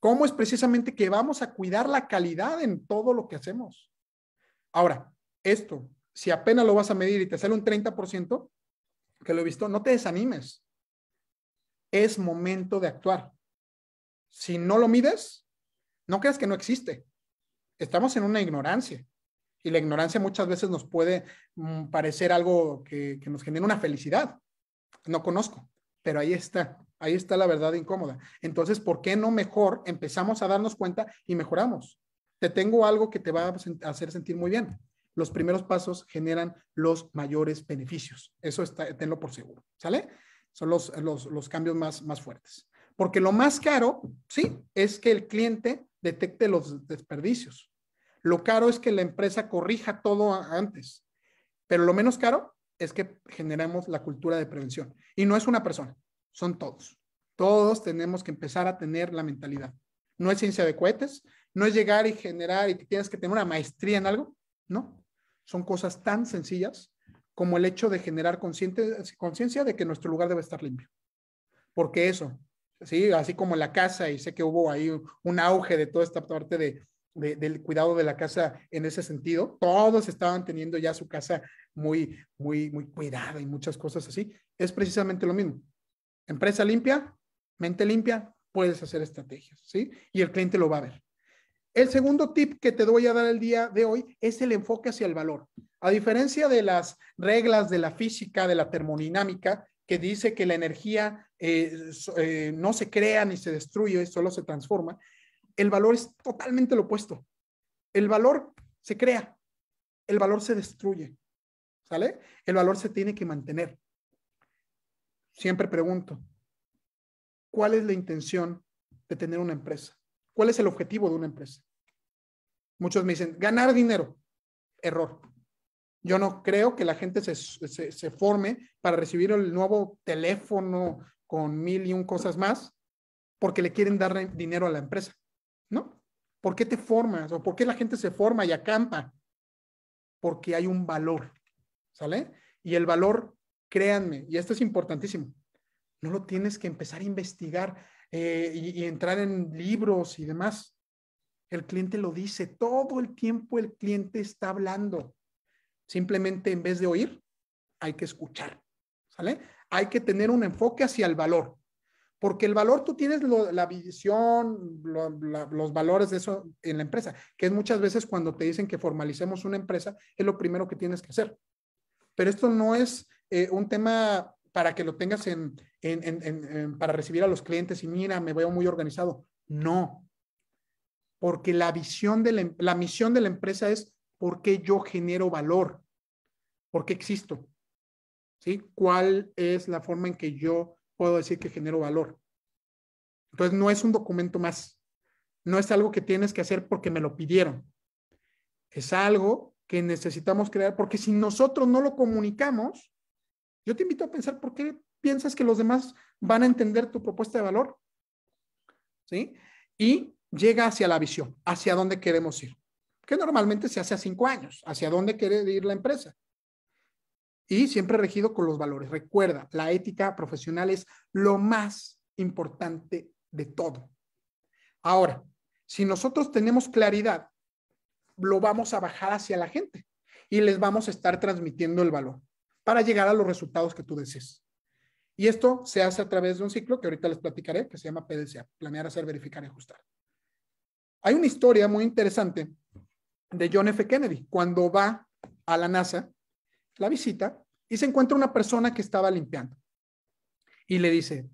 cómo es precisamente que vamos a cuidar la calidad en todo lo que hacemos. Ahora, esto, si apenas lo vas a medir y te sale un 30%, que lo he visto, no te desanimes. Es momento de actuar. Si no lo mides, no creas que no existe. Estamos en una ignorancia. Y la ignorancia muchas veces nos puede mm, parecer algo que, que nos genera una felicidad. No conozco, pero ahí está. Ahí está la verdad incómoda. Entonces, ¿por qué no mejor empezamos a darnos cuenta y mejoramos? Te tengo algo que te va a hacer sentir muy bien. Los primeros pasos generan los mayores beneficios. Eso está, tenlo por seguro. ¿Sale? Son los, cambios más, más fuertes. Porque lo más caro, sí, es que el cliente detecte los desperdicios. Lo caro es que la empresa corrija todo antes. Pero lo menos caro es que generemos la cultura de prevención. Y no es una persona, son todos. Todos tenemos que empezar a tener la mentalidad. No es ciencia de cohetes, no es llegar y generar y tienes que tener una maestría en algo, ¿no? Son cosas tan sencillas como el hecho de generar conciencia de que nuestro lugar debe estar limpio. Porque eso, ¿sí? así como la casa, y sé que hubo ahí un auge de toda esta parte del cuidado de la casa en ese sentido, todos estaban teniendo ya su casa muy, muy, muy cuidada y muchas cosas así, es precisamente lo mismo. Empresa limpia, mente limpia, puedes hacer estrategias, ¿sí? Y el cliente lo va a ver. El segundo tip que te voy a dar el día de hoy es el enfoque hacia el valor. A diferencia de las reglas de la física, de la termodinámica, que dice que la energía eh, eh, no se crea ni se destruye, solo se transforma, el valor es totalmente lo opuesto. El valor se crea, el valor se destruye, ¿sale? El valor se tiene que mantener siempre pregunto, ¿cuál es la intención de tener una empresa? ¿Cuál es el objetivo de una empresa? Muchos me dicen, ganar dinero. Error. Yo no creo que la gente se, se, forme para recibir el nuevo teléfono con mil y un cosas más porque le quieren dar dinero a la empresa. ¿No? ¿Por qué te formas? ¿O por qué la gente se forma y acampa? Porque hay un valor. ¿Sale? Y el valor créanme, y esto es importantísimo, no lo tienes que empezar a investigar eh, y, entrar en libros y demás. El cliente lo dice, todo el tiempo el cliente está hablando. Simplemente en vez de oír, hay que escuchar. ¿Sale? Hay que tener un enfoque hacia el valor. Porque el valor, tú tienes la visión, los valores de eso en la empresa, que es muchas veces cuando te dicen que formalicemos una empresa, es lo primero que tienes que hacer. Pero esto no es eh, un tema para que lo tengas en, para recibir a los clientes y mira, me veo muy organizado. No, porque la visión de la, em, la misión de la empresa es por qué yo genero valor, por qué existo, ¿sí? ¿Cuál es la forma en que yo puedo decir que genero valor? Entonces, no es un documento más, no es algo que tienes que hacer porque me lo pidieron, es algo que necesitamos crear, porque si nosotros no lo comunicamos, yo te invito a pensar por qué piensas que los demás van a entender tu propuesta de valor. ¿Sí? Y llega hacia la visión, hacia dónde queremos ir, que normalmente se hace a cinco años, hacia dónde quiere ir la empresa. Y siempre regido con los valores. Recuerda, la ética profesional es lo más importante de todo. Ahora, si nosotros tenemos claridad, lo vamos a bajar hacia la gente y les vamos a estar transmitiendo el valor para llegar a los resultados que tú desees. Y esto se hace a través de un ciclo que ahorita les platicaré, que se llama PDCA, planear, hacer, verificar y ajustar. Hay una historia muy interesante de John F. Kennedy, cuando va a la NASA, la visita y se encuentra una persona que estaba limpiando. Y le dice,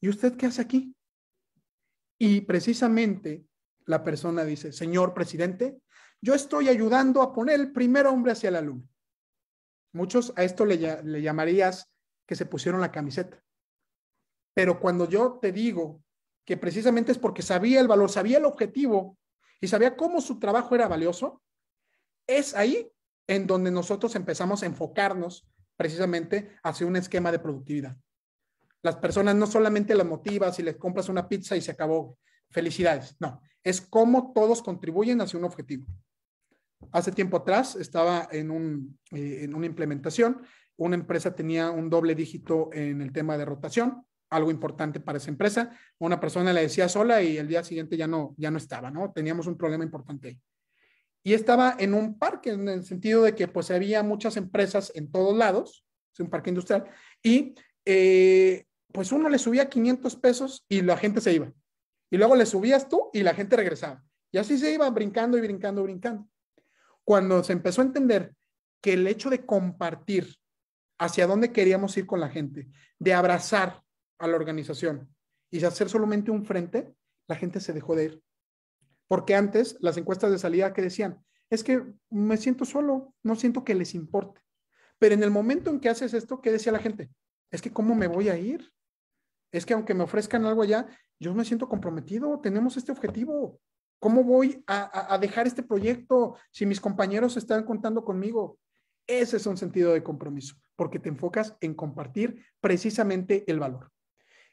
¿y usted qué hace aquí? Y precisamente la persona dice, señor presidente, yo estoy ayudando a poner el primer hombre hacia la luna. Muchos a esto le, llamarías que se pusieron la camiseta. Pero cuando yo te digo que precisamente es porque sabía el valor, sabía el objetivo y sabía cómo su trabajo era valioso, es ahí en donde nosotros empezamos a enfocarnos precisamente hacia un esquema de productividad. Las personas no solamente las motivas y les compras una pizza y se acabó, felicidades, no, es cómo todos contribuyen hacia un objetivo. Hace tiempo atrás estaba eh, en, una implementación, una empresa tenía un doble dígito en el tema de rotación, algo importante para esa empresa. Una persona le decía sola y el día siguiente ya no, ya no estaba, ¿no? Teníamos un problema importante ahí. Y estaba en un parque, en el sentido de que pues había muchas empresas en todos lados, es un parque industrial, y eh, pues uno le subía 500 pesos y la gente se iba. Y luego le subías tú y la gente regresaba. Y así se iba brincando y brincando, brincando cuando se empezó a entender que el hecho de compartir hacia dónde queríamos ir con la gente, de abrazar a la organización y de hacer solamente un frente, la gente se dejó de ir. Porque antes las encuestas de salida que decían, es que me siento solo, no siento que les importe. Pero en el momento en que haces esto, ¿qué decía la gente? Es que cómo me voy a ir. Es que aunque me ofrezcan algo allá, yo me siento comprometido, tenemos este objetivo. ¿Cómo voy a, dejar este proyecto si mis compañeros están contando conmigo? Ese es un sentido de compromiso, porque te enfocas en compartir precisamente el valor.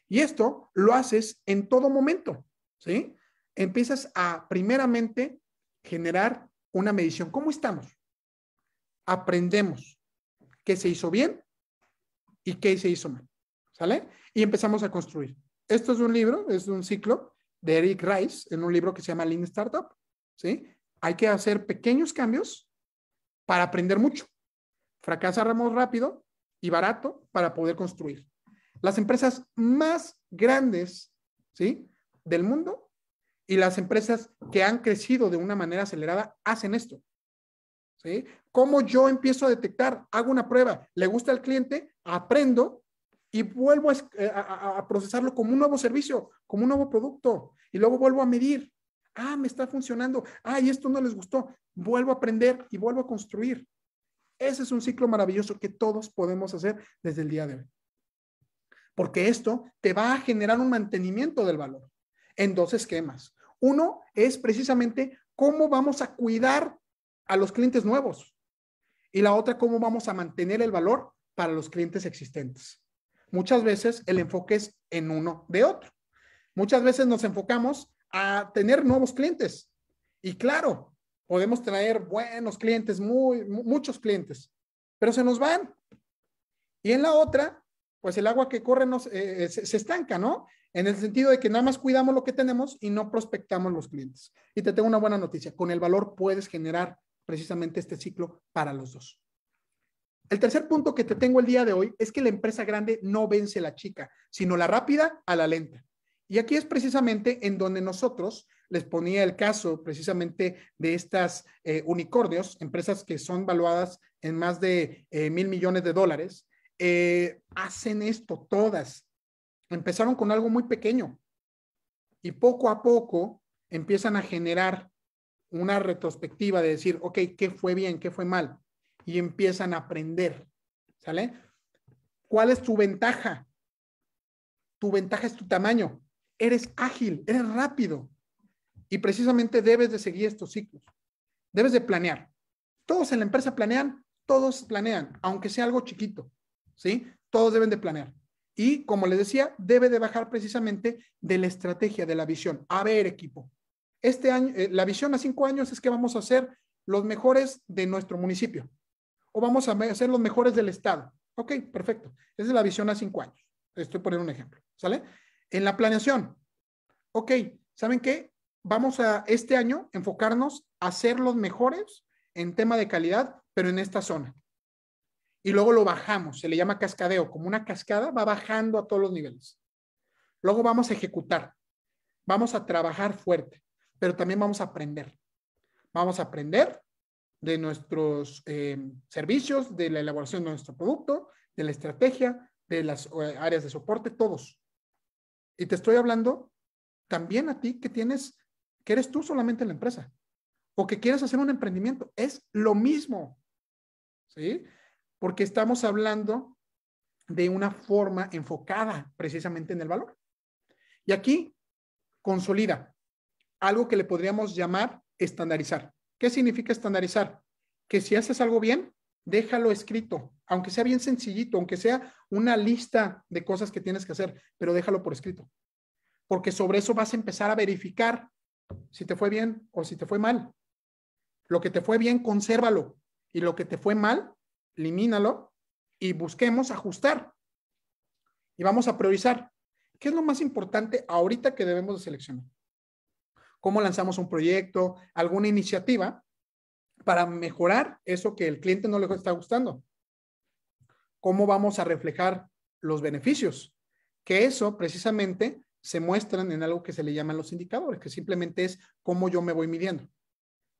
Y esto lo haces en todo momento, ¿sí? Empiezas a primeramente generar una medición. ¿Cómo estamos? Aprendemos qué se hizo bien y qué se hizo mal, ¿sale? Y empezamos a construir. Esto es un libro, es un ciclo de Eric Rice en un libro que se llama Lean Startup, ¿sí? Hay que hacer pequeños cambios para aprender mucho. Fracasa Fracasaremos rápido y barato para poder construir. Las empresas más grandes, ¿sí? Del mundo y las empresas que han crecido de una manera acelerada hacen esto. ¿Sí? ¿Cómo yo empiezo a detectar? Hago una prueba, le gusta al cliente, aprendo y vuelvo eh, a, procesarlo como un nuevo servicio, como un nuevo producto. Y luego vuelvo a medir. Ah, me está funcionando. Ah, y esto no les gustó. Vuelvo a aprender y vuelvo a construir. Ese es un ciclo maravilloso que todos podemos hacer desde el día de hoy. Porque esto te va a generar un mantenimiento del valor en dos esquemas. Uno es precisamente cómo vamos a cuidar a los clientes nuevos. Y la otra, cómo vamos a mantener el valor para los clientes existentes muchas veces el enfoque es en uno de otro. Muchas veces nos enfocamos a tener nuevos clientes. Y claro, podemos traer buenos clientes, muy, muchos clientes, pero se nos van. Y en la otra, pues el agua que corre nos, eh, eh, se, estanca, ¿no? En el sentido de que nada más cuidamos lo que tenemos y no prospectamos los clientes. Y te tengo una buena noticia, con el valor puedes generar precisamente este ciclo para los dos. El tercer punto que te tengo el día de hoy es que la empresa grande no vence a la chica, sino la rápida a la lenta. Y aquí es precisamente en donde nosotros les ponía el caso precisamente de estas eh, unicornios, empresas que son valuadas en más de eh, mil millones de dólares, eh, hacen esto todas. Empezaron con algo muy pequeño y poco a poco empiezan a generar una retrospectiva de decir, ok, ¿qué fue bien? ¿Qué fue mal? y empiezan a aprender. ¿Sale? ¿Cuál es tu ventaja? Tu ventaja es tu tamaño. Eres ágil, eres rápido. Y precisamente debes de seguir estos ciclos. Debes de planear. Todos en la empresa planean, todos planean, aunque sea algo chiquito. ¿Sí? Todos deben de planear. Y como les decía, debe de bajar precisamente de la estrategia, de la visión. A ver, equipo, este año, eh, la visión a cinco años es que vamos a ser los mejores de nuestro municipio o vamos a ser los mejores del Estado. Ok, perfecto. Esa es la visión a cinco años. Estoy poniendo un ejemplo, ¿sale? En la planeación. Ok, ¿saben qué? Vamos a este año enfocarnos a ser los mejores en tema de calidad, pero en esta zona. Y luego lo bajamos, se le llama cascadeo, como una cascada, va bajando a todos los niveles. Luego vamos a ejecutar, vamos a trabajar fuerte, pero también vamos a aprender. Vamos a aprender de nuestros eh, servicios, de la elaboración de nuestro producto, de la estrategia, de las eh, áreas de soporte, todos. Y te estoy hablando también a ti que tienes, que eres tú solamente la empresa o que quieres hacer un emprendimiento. Es lo mismo. ¿Sí? Porque estamos hablando de una forma enfocada precisamente en el valor. Y aquí consolida algo que le podríamos llamar estandarizar. ¿Qué significa estandarizar? Que si haces algo bien, déjalo escrito, aunque sea bien sencillito, aunque sea una lista de cosas que tienes que hacer, pero déjalo por escrito. Porque sobre eso vas a empezar a verificar si te fue bien o si te fue mal. Lo que te fue bien, consérvalo. Y lo que te fue mal, elimínalo y busquemos ajustar. Y vamos a priorizar. ¿Qué es lo más importante ahorita que debemos de seleccionar? cómo lanzamos un proyecto, alguna iniciativa para mejorar eso que el cliente no le está gustando. ¿Cómo vamos a reflejar los beneficios? Que eso precisamente se muestran en algo que se le llaman los indicadores, que simplemente es cómo yo me voy midiendo.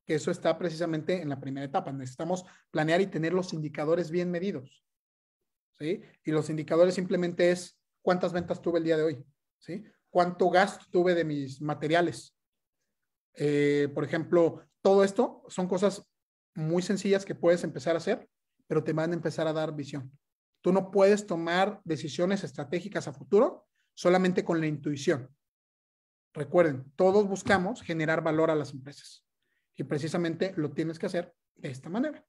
Que eso está precisamente en la primera etapa. Necesitamos planear y tener los indicadores bien medidos. ¿Sí? Y los indicadores simplemente es cuántas ventas tuve el día de hoy, ¿sí? Cuánto gasto tuve de mis materiales, eh, por ejemplo, todo esto son cosas muy sencillas que puedes empezar a hacer, pero te van a empezar a dar visión. Tú no puedes tomar decisiones estratégicas a futuro solamente con la intuición. Recuerden, todos buscamos generar valor a las empresas y precisamente lo tienes que hacer de esta manera.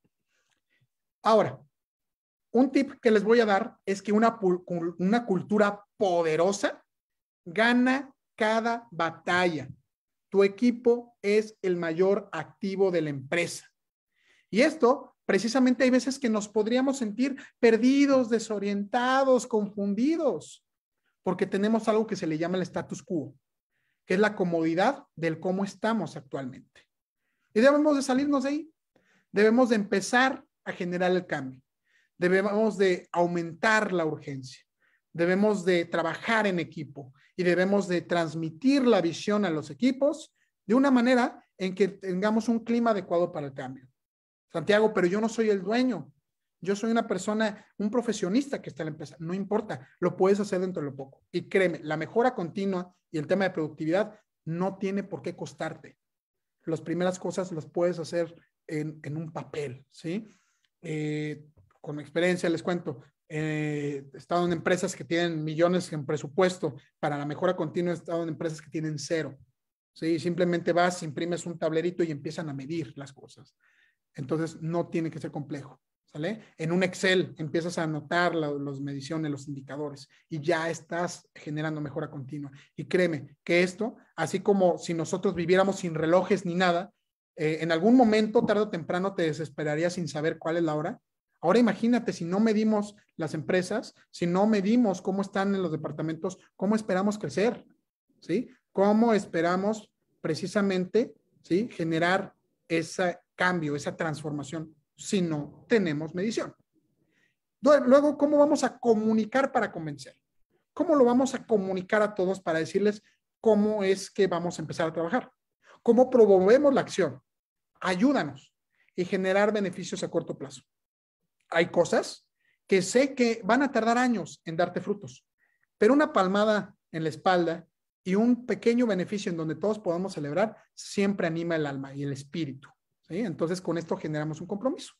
Ahora, un tip que les voy a dar es que una cultura poderosa gana cada batalla tu equipo es el mayor activo de la empresa. Y esto, precisamente hay veces que nos podríamos sentir perdidos, desorientados, confundidos, porque tenemos algo que se le llama el status quo, que es la comodidad del cómo estamos actualmente. Y debemos de salirnos de ahí. Debemos de empezar a generar el cambio. Debemos de aumentar la urgencia. Debemos de trabajar en equipo y debemos de transmitir la visión a los equipos de una manera en que tengamos un clima adecuado para el cambio. Santiago, pero yo no soy el dueño. Yo soy una persona, un profesionista que está en la empresa. No importa, lo puedes hacer dentro de lo poco. Y créeme, la mejora continua y el tema de productividad no tiene por qué costarte. Las primeras cosas las puedes hacer en, un papel, ¿sí? Eh, con experiencia les cuento, eh, estado en empresas que tienen millones en presupuesto, para la mejora continua están estado en empresas que tienen cero. ¿sí? Simplemente vas, imprimes un tablerito y empiezan a medir las cosas. Entonces, no tiene que ser complejo. ¿Sale? En un Excel empiezas a anotar las mediciones, los indicadores y ya estás generando mejora continua. Y créeme que esto, así como si nosotros viviéramos sin relojes ni nada, eh, en algún momento, tarde o temprano, te desesperaría sin saber cuál es la hora Ahora imagínate si no medimos las empresas, si no medimos cómo están en los departamentos, cómo esperamos crecer, ¿sí? Cómo esperamos precisamente, ¿sí? Generar ese cambio, esa transformación, si no tenemos medición. Luego, ¿cómo vamos a comunicar para convencer? ¿Cómo lo vamos a comunicar a todos para decirles cómo es que vamos a empezar a trabajar? ¿Cómo promovemos la acción? Ayúdanos y generar beneficios a corto plazo hay cosas que sé que van a tardar años en darte frutos, pero una palmada en la espalda y un pequeño beneficio en donde todos podamos celebrar siempre anima el alma y el espíritu. Entonces con esto generamos un compromiso.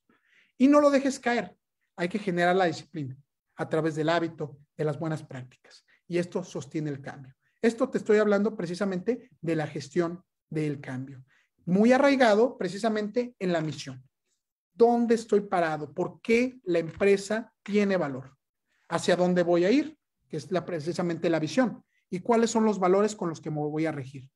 Y no lo dejes caer, hay que generar la disciplina a través del hábito, de las buenas prácticas. Y esto sostiene el cambio. Esto te estoy hablando precisamente de la gestión del cambio, muy arraigado precisamente en la misión dónde estoy parado, por qué la empresa tiene valor, hacia dónde voy a ir, que es precisamente la visión, y cuáles son los valores con los que me voy a regir.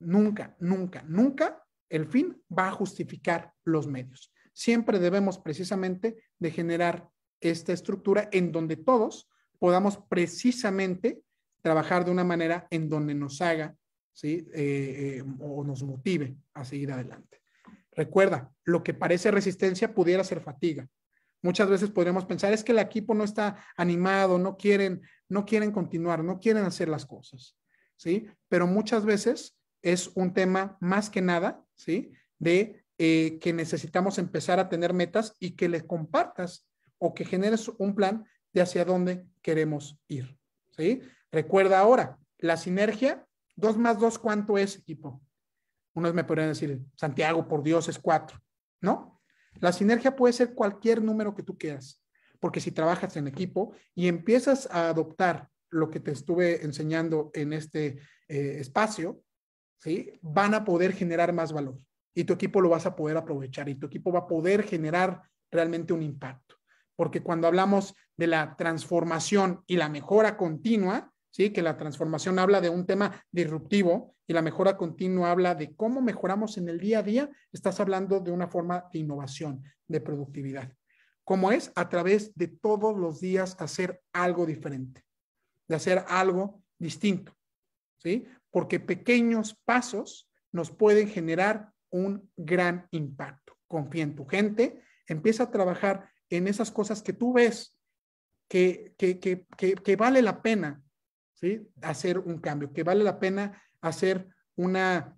Nunca, nunca, nunca el fin va a justificar los medios. Siempre debemos precisamente de generar esta estructura en donde todos podamos precisamente trabajar de una manera en donde nos haga ¿sí? Eh, eh, o nos motive a seguir adelante. Recuerda, lo que parece resistencia pudiera ser fatiga. Muchas veces podríamos pensar, es que el equipo no está animado, no quieren, no quieren continuar, no quieren hacer las cosas, ¿sí? Pero muchas veces es un tema más que nada, ¿sí? De eh, que necesitamos empezar a tener metas y que les compartas o que generes un plan de hacia dónde queremos ir, ¿sí? Recuerda ahora, la sinergia, dos más dos ¿cuánto es, equipo? Uno me podrían decir, Santiago, por Dios, es cuatro. No, la sinergia puede ser cualquier número que tú quieras, porque si trabajas en equipo y empiezas a adoptar lo que te estuve enseñando en este eh, espacio, ¿sí? van a poder generar más valor y tu equipo lo vas a poder aprovechar y tu equipo va a poder generar realmente un impacto. Porque cuando hablamos de la transformación y la mejora continua, que la transformación habla de un tema disruptivo y la mejora continua habla de cómo mejoramos en el día a día, estás hablando de una forma de innovación, de productividad. ¿Cómo es? A través de todos los días hacer algo diferente, de hacer algo distinto, ¿sí? Porque pequeños pasos nos pueden generar un gran impacto. Confía en tu gente, empieza a trabajar en esas cosas que tú ves que, que, vale la pena Hacer un cambio, que vale la pena hacer una,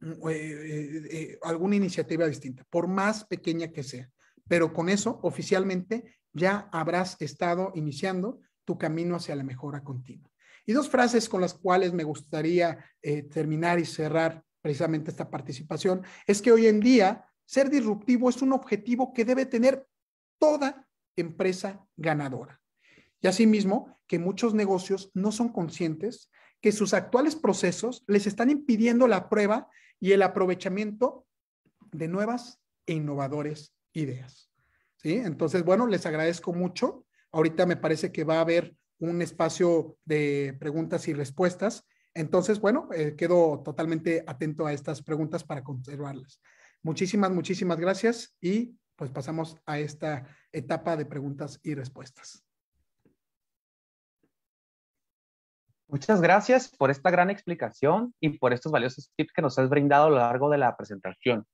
mm, eh, eh, eh, alguna iniciativa distinta, por más pequeña que sea. Pero con eso, oficialmente, ya habrás estado iniciando tu camino hacia la mejora continua. Y dos frases con las cuales me gustaría terminar y cerrar precisamente esta participación es que hoy en día ser disruptivo es un objetivo que debe tener toda empresa ganadora. Y asimismo, que muchos negocios no son conscientes que sus actuales procesos les están impidiendo la prueba y el aprovechamiento de nuevas e innovadores ideas. ¿Sí? Entonces, bueno, les agradezco mucho. Ahorita me parece que va a haber un espacio de preguntas y respuestas. Entonces, bueno, eh, quedo totalmente atento a estas preguntas para conservarlas. Muchísimas, muchísimas gracias y pues pasamos a esta etapa de preguntas y respuestas. Muchas gracias por esta gran explicación y por estos valiosos tips que nos has brindado a lo largo de la presentación.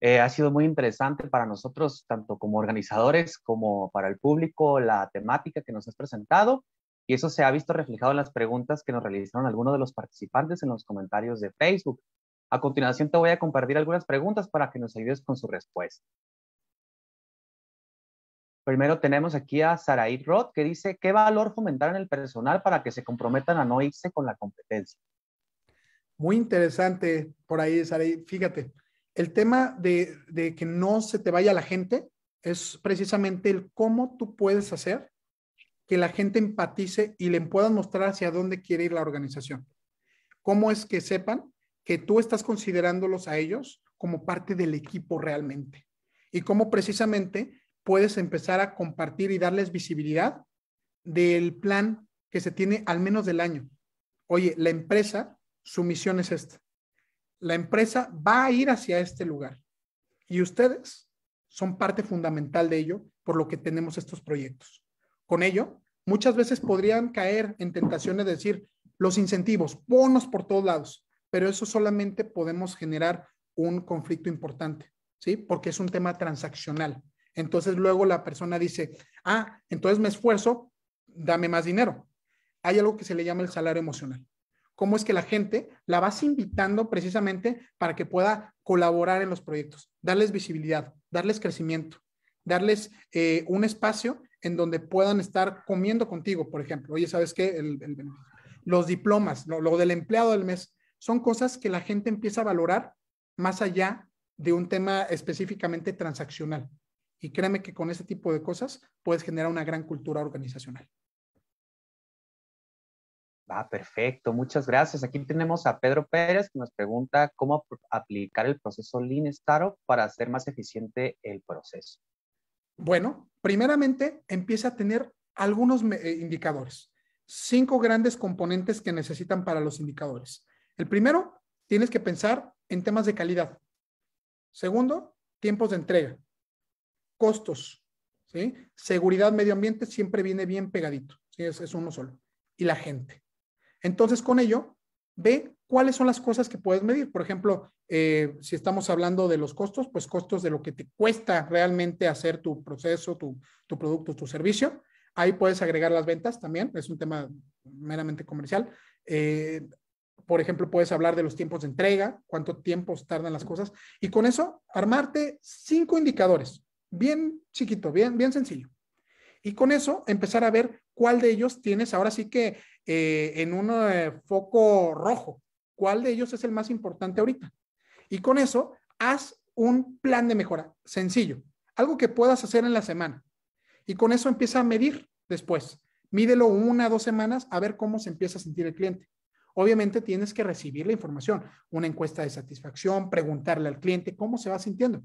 Eh, ha sido muy interesante para nosotros, tanto como organizadores como para el público, la temática que nos has presentado y eso se ha visto reflejado en las preguntas que nos realizaron algunos de los participantes en los comentarios de Facebook. A continuación te voy a compartir algunas preguntas para que nos ayudes con su respuesta. Primero tenemos aquí a Saraí Roth que dice, ¿qué valor fomentar en el personal para que se comprometan a no irse con la competencia? Muy interesante por ahí, Saraí. Fíjate, el tema de, que no se te vaya la gente es precisamente el cómo tú puedes hacer que la gente empatice y le puedas mostrar hacia dónde quiere ir la organización. ¿Cómo es que sepan que tú estás considerándolos a ellos como parte del equipo realmente? Y cómo precisamente puedes empezar a compartir y darles visibilidad del plan que se tiene al menos del año. Oye, la empresa, su misión es esta. La empresa va a ir hacia este lugar y ustedes son parte fundamental de ello, por lo que tenemos estos proyectos. Con ello, muchas veces podrían caer en tentaciones de decir los incentivos, bonos por todos lados, pero eso solamente podemos generar un conflicto importante, ¿sí? Porque es un tema transaccional. Entonces luego la persona dice, ah, entonces me esfuerzo, dame más dinero. Hay algo que se le llama el salario emocional. ¿Cómo es que la gente la vas invitando precisamente para que pueda colaborar en los proyectos, darles visibilidad, darles crecimiento, darles eh, un espacio en donde puedan estar comiendo contigo, por ejemplo. Oye, ¿sabes qué? los diplomas, lo del empleado del mes, son cosas que la gente empieza a valorar más allá de un tema específicamente transaccional. Y créeme que con este tipo de cosas puedes generar una gran cultura organizacional. Va, perfecto, muchas gracias. Aquí tenemos a Pedro Pérez que nos pregunta cómo aplicar el proceso Lean Startup para hacer más eficiente el proceso. Bueno, primeramente empieza a tener algunos eh, indicadores, cinco grandes componentes que necesitan para los indicadores. El primero, tienes que pensar en temas de calidad. Segundo, tiempos de entrega costos, ¿sí? Seguridad, medio ambiente siempre viene bien pegadito, ¿sí? es, uno solo. Y la gente. Entonces, con ello, ve cuáles son las cosas que puedes medir. Por ejemplo, eh, si estamos hablando de los costos, pues costos de lo que te cuesta realmente hacer tu proceso, tu, producto, tu servicio. Ahí puedes agregar las ventas también, es un tema meramente comercial. Eh, por ejemplo, puedes hablar de los tiempos de entrega, cuánto tiempo tardan las cosas, y con eso armarte cinco indicadores bien chiquito, bien, bien sencillo. Y con eso empezar a ver cuál de ellos tienes ahora sí que eh, en un eh, foco rojo, cuál de ellos es el más importante ahorita. Y con eso, haz un plan de mejora sencillo, algo que puedas hacer en la semana. Y con eso empieza a medir después. Mídelo una, dos semanas a ver cómo se empieza a sentir el cliente. Obviamente tienes que recibir la información, una encuesta de satisfacción, preguntarle al cliente cómo se va sintiendo.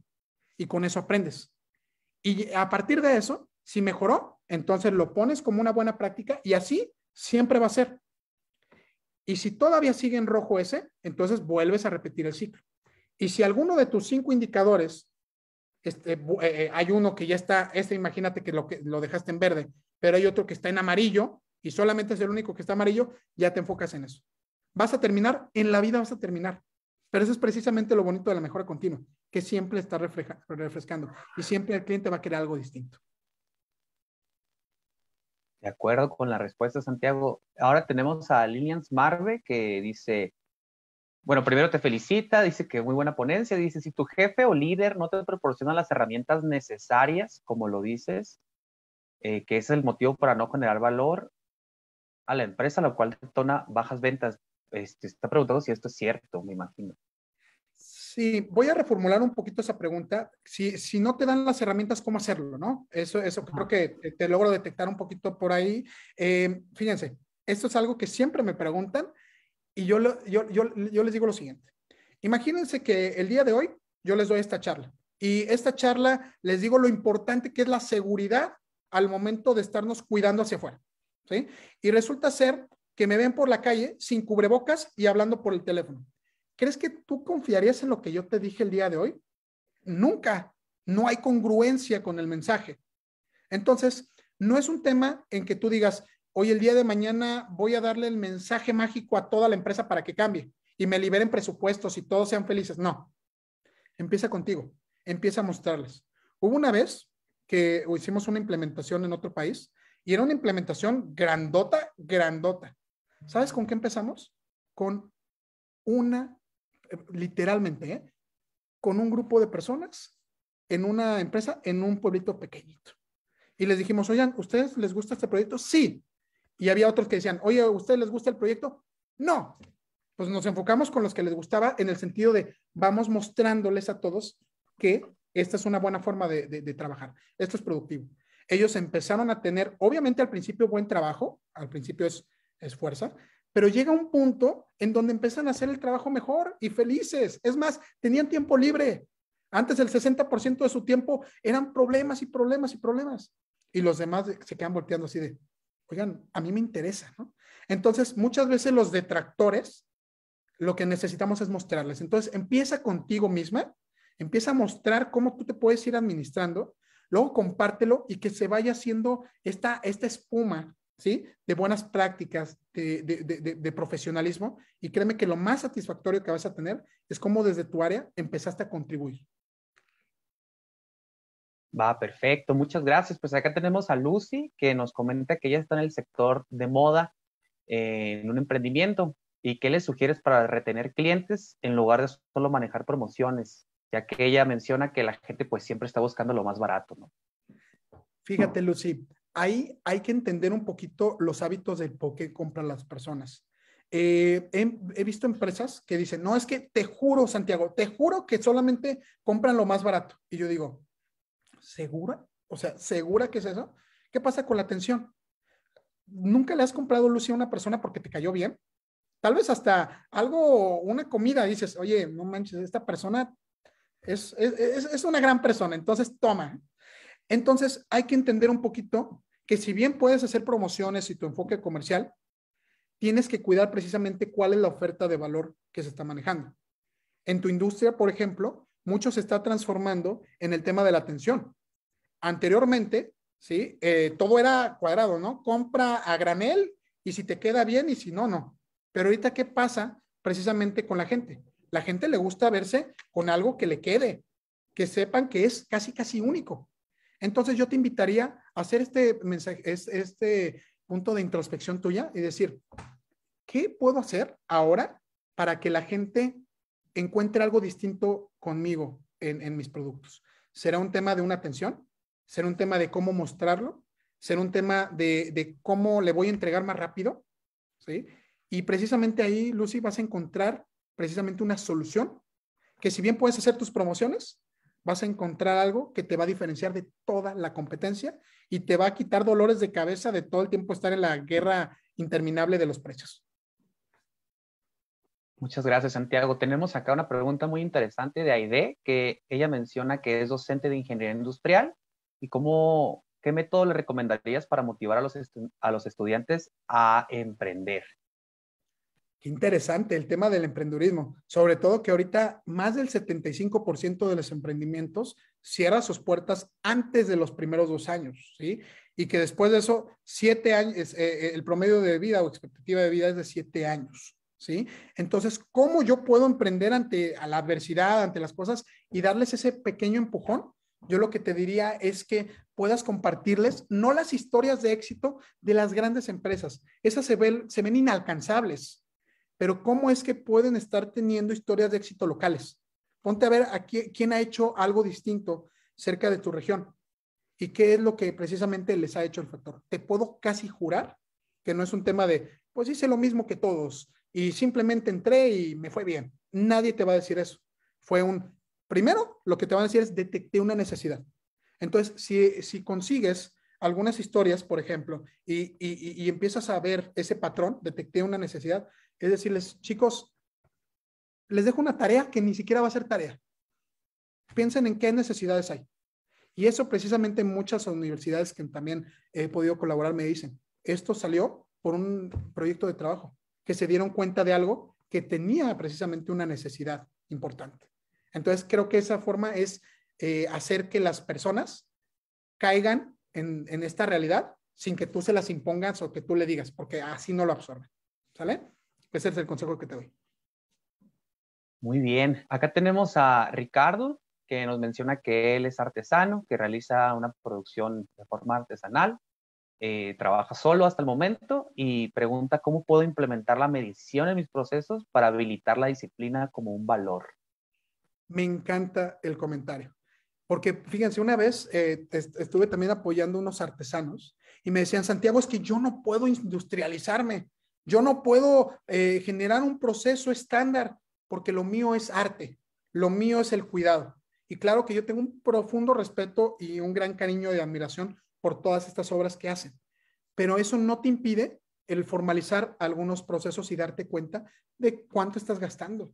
Y con eso aprendes. Y a partir de eso, si mejoró, entonces lo pones como una buena práctica y así siempre va a ser. Y si todavía sigue en rojo ese, entonces vuelves a repetir el ciclo. Y si alguno de tus cinco indicadores, este, eh, eh, hay uno que ya está, este imagínate que lo, que lo dejaste en verde, pero hay otro que está en amarillo y solamente es el único que está amarillo, ya te enfocas en eso. Vas a terminar, en la vida vas a terminar. Pero eso es precisamente lo bonito de la mejora continua, que siempre está refrescando y siempre el cliente va a querer algo distinto. De acuerdo con la respuesta, Santiago. Ahora tenemos a Lilian Marve que dice, bueno, primero te felicita, dice que muy buena ponencia, dice, si tu jefe o líder no te proporciona las herramientas necesarias, como lo dices, eh, que es el motivo para no generar valor a la empresa, lo cual detona bajas ventas. Este, está preguntado si esto es cierto, me imagino. Sí, voy a reformular un poquito esa pregunta. Si, si no te dan las herramientas, ¿cómo hacerlo? ¿no? Eso, eso creo que te logro detectar un poquito por ahí. Eh, fíjense, esto es algo que siempre me preguntan y yo, lo, yo, yo, yo les digo lo siguiente. Imagínense que el día de hoy yo les doy esta charla y esta charla les digo lo importante que es la seguridad al momento de estarnos cuidando hacia afuera. ¿sí? Y resulta ser que me ven por la calle sin cubrebocas y hablando por el teléfono. ¿Crees que tú confiarías en lo que yo te dije el día de hoy? Nunca. No hay congruencia con el mensaje. Entonces, no es un tema en que tú digas, hoy el día de mañana voy a darle el mensaje mágico a toda la empresa para que cambie y me liberen presupuestos y todos sean felices. No. Empieza contigo. Empieza a mostrarles. Hubo una vez que hicimos una implementación en otro país y era una implementación grandota, grandota. ¿Sabes con qué empezamos? Con una, eh, literalmente, ¿eh? con un grupo de personas en una empresa en un pueblito pequeñito. Y les dijimos, oigan, ¿ustedes les gusta este proyecto? Sí. Y había otros que decían, oye, ustedes les gusta el proyecto? No. Pues nos enfocamos con los que les gustaba en el sentido de vamos mostrándoles a todos que esta es una buena forma de trabajar. Esto es productivo. Ellos empezaron a tener, obviamente al principio, buen trabajo. Al principio es esfuerza, pero llega un punto en donde empiezan a hacer el trabajo mejor y felices. Es más, tenían tiempo libre. Antes el 60% de su tiempo eran problemas y problemas y problemas. Y los demás se quedan volteando así de, oigan, a mí me interesa, ¿no? Entonces, muchas veces los detractores, lo que necesitamos es mostrarles. Entonces, empieza contigo misma, empieza a mostrar cómo tú te puedes ir administrando, luego compártelo y que se vaya haciendo esta, esta espuma de buenas prácticas, de, profesionalismo. Y créeme que lo más satisfactorio que vas a tener es cómo desde tu área empezaste a contribuir. Va, perfecto. Muchas gracias. Pues acá tenemos a Lucy que nos comenta que ella está en el sector de moda eh, en un emprendimiento. ¿Y qué le sugieres para retener clientes en lugar de solo manejar promociones? Ya que ella menciona que la gente pues siempre está buscando lo más barato, ¿no? Fíjate, Lucy, ahí hay que entender un poquito los hábitos del por qué compran las personas. Eh, he, visto empresas que dicen, no, es que te juro, Santiago, te juro que solamente compran lo más barato. Y yo digo, ¿segura? O sea, ¿segura que es eso? ¿Qué pasa con la atención? ¿Nunca le has comprado, Lucy, a una persona porque te cayó bien? Tal vez hasta algo, una comida, dices, oye, no manches, esta persona es una gran persona, entonces toma. Entonces hay que entender un poquito que si bien puedes hacer promociones y tu enfoque comercial, tienes que cuidar precisamente cuál es la oferta de valor que se está manejando. En tu industria, por ejemplo, mucho se está transformando en el tema de la atención. Anteriormente, ¿sí? Eh, todo era cuadrado, ¿no? Compra a granel y si te queda bien y si no, no. Pero ahorita, ¿qué pasa precisamente con la gente? La gente le gusta verse con algo que le quede, que sepan que es casi, casi único. Entonces yo te invitaría hacer este mensaje, es, este punto de introspección tuya y decir, ¿qué puedo hacer ahora para que la gente encuentre algo distinto conmigo en, mis productos? ¿Será un tema de una atención? ¿Será un tema de cómo mostrarlo? ¿Será un tema de, de cómo le voy a entregar más rápido? ¿Sí? Y precisamente ahí, Lucy, vas a encontrar precisamente una solución que si bien puedes hacer tus promociones, vas a encontrar algo que te va a diferenciar de toda la competencia y te va a quitar dolores de cabeza de todo el tiempo estar en la guerra interminable de los precios. Muchas gracias, Santiago. Tenemos acá una pregunta muy interesante de Aide, que ella menciona que es docente de ingeniería industrial y cómo, qué método le recomendarías para motivar a los, a los estudiantes a emprender. Qué interesante el tema del emprendedurismo, sobre todo que ahorita más del 75% de los emprendimientos cierra sus puertas antes de los primeros dos años, ¿sí? Y que después de eso, siete años, eh, eh, el promedio de vida o expectativa de vida es de siete años, ¿sí? Entonces, ¿cómo yo puedo emprender ante a la adversidad, ante las cosas y darles ese pequeño empujón? Yo lo que te diría es que puedas compartirles no las historias de éxito de las grandes empresas, esas se ven, se ven inalcanzables, pero ¿cómo es que pueden estar teniendo historias de éxito locales? Ponte a ver a quién, ha hecho algo distinto cerca de tu región y qué es lo que precisamente les ha hecho el factor. Te puedo casi jurar que no es un tema de, pues hice lo mismo que todos y simplemente entré y me fue bien. Nadie te va a decir eso. Fue un, primero, lo que te van a decir es detecté una necesidad. Entonces, si, consigues algunas historias, por ejemplo, y empiezas a ver ese patrón, detecté una necesidad, es decirles, chicos, les dejo una tarea que ni siquiera va a ser tarea. Piensen en qué necesidades hay. Y eso precisamente muchas universidades que también he podido colaborar me dicen, esto salió por un proyecto de trabajo, que se dieron cuenta de algo que tenía precisamente una necesidad importante. Entonces, creo que esa forma es eh, hacer que las personas caigan en, en, esta realidad sin que tú se las impongas o que tú le digas, porque así no lo absorben. ¿Sale? Ese es el consejo que te doy. Muy bien. Acá tenemos a Ricardo, que nos menciona que él es artesano, que realiza una producción de forma artesanal, eh, trabaja solo hasta el momento y pregunta cómo puedo implementar la medición en mis procesos para habilitar la disciplina como un valor. Me encanta el comentario. Porque fíjense, una vez eh, estuve también apoyando unos artesanos y me decían, Santiago, es que yo no puedo industrializarme. Yo no puedo eh, generar un proceso estándar porque lo mío es arte, lo mío es el cuidado. Y claro que yo tengo un profundo respeto y un gran cariño de admiración por todas estas obras que hacen, pero eso no te impide el formalizar algunos procesos y darte cuenta de cuánto estás gastando,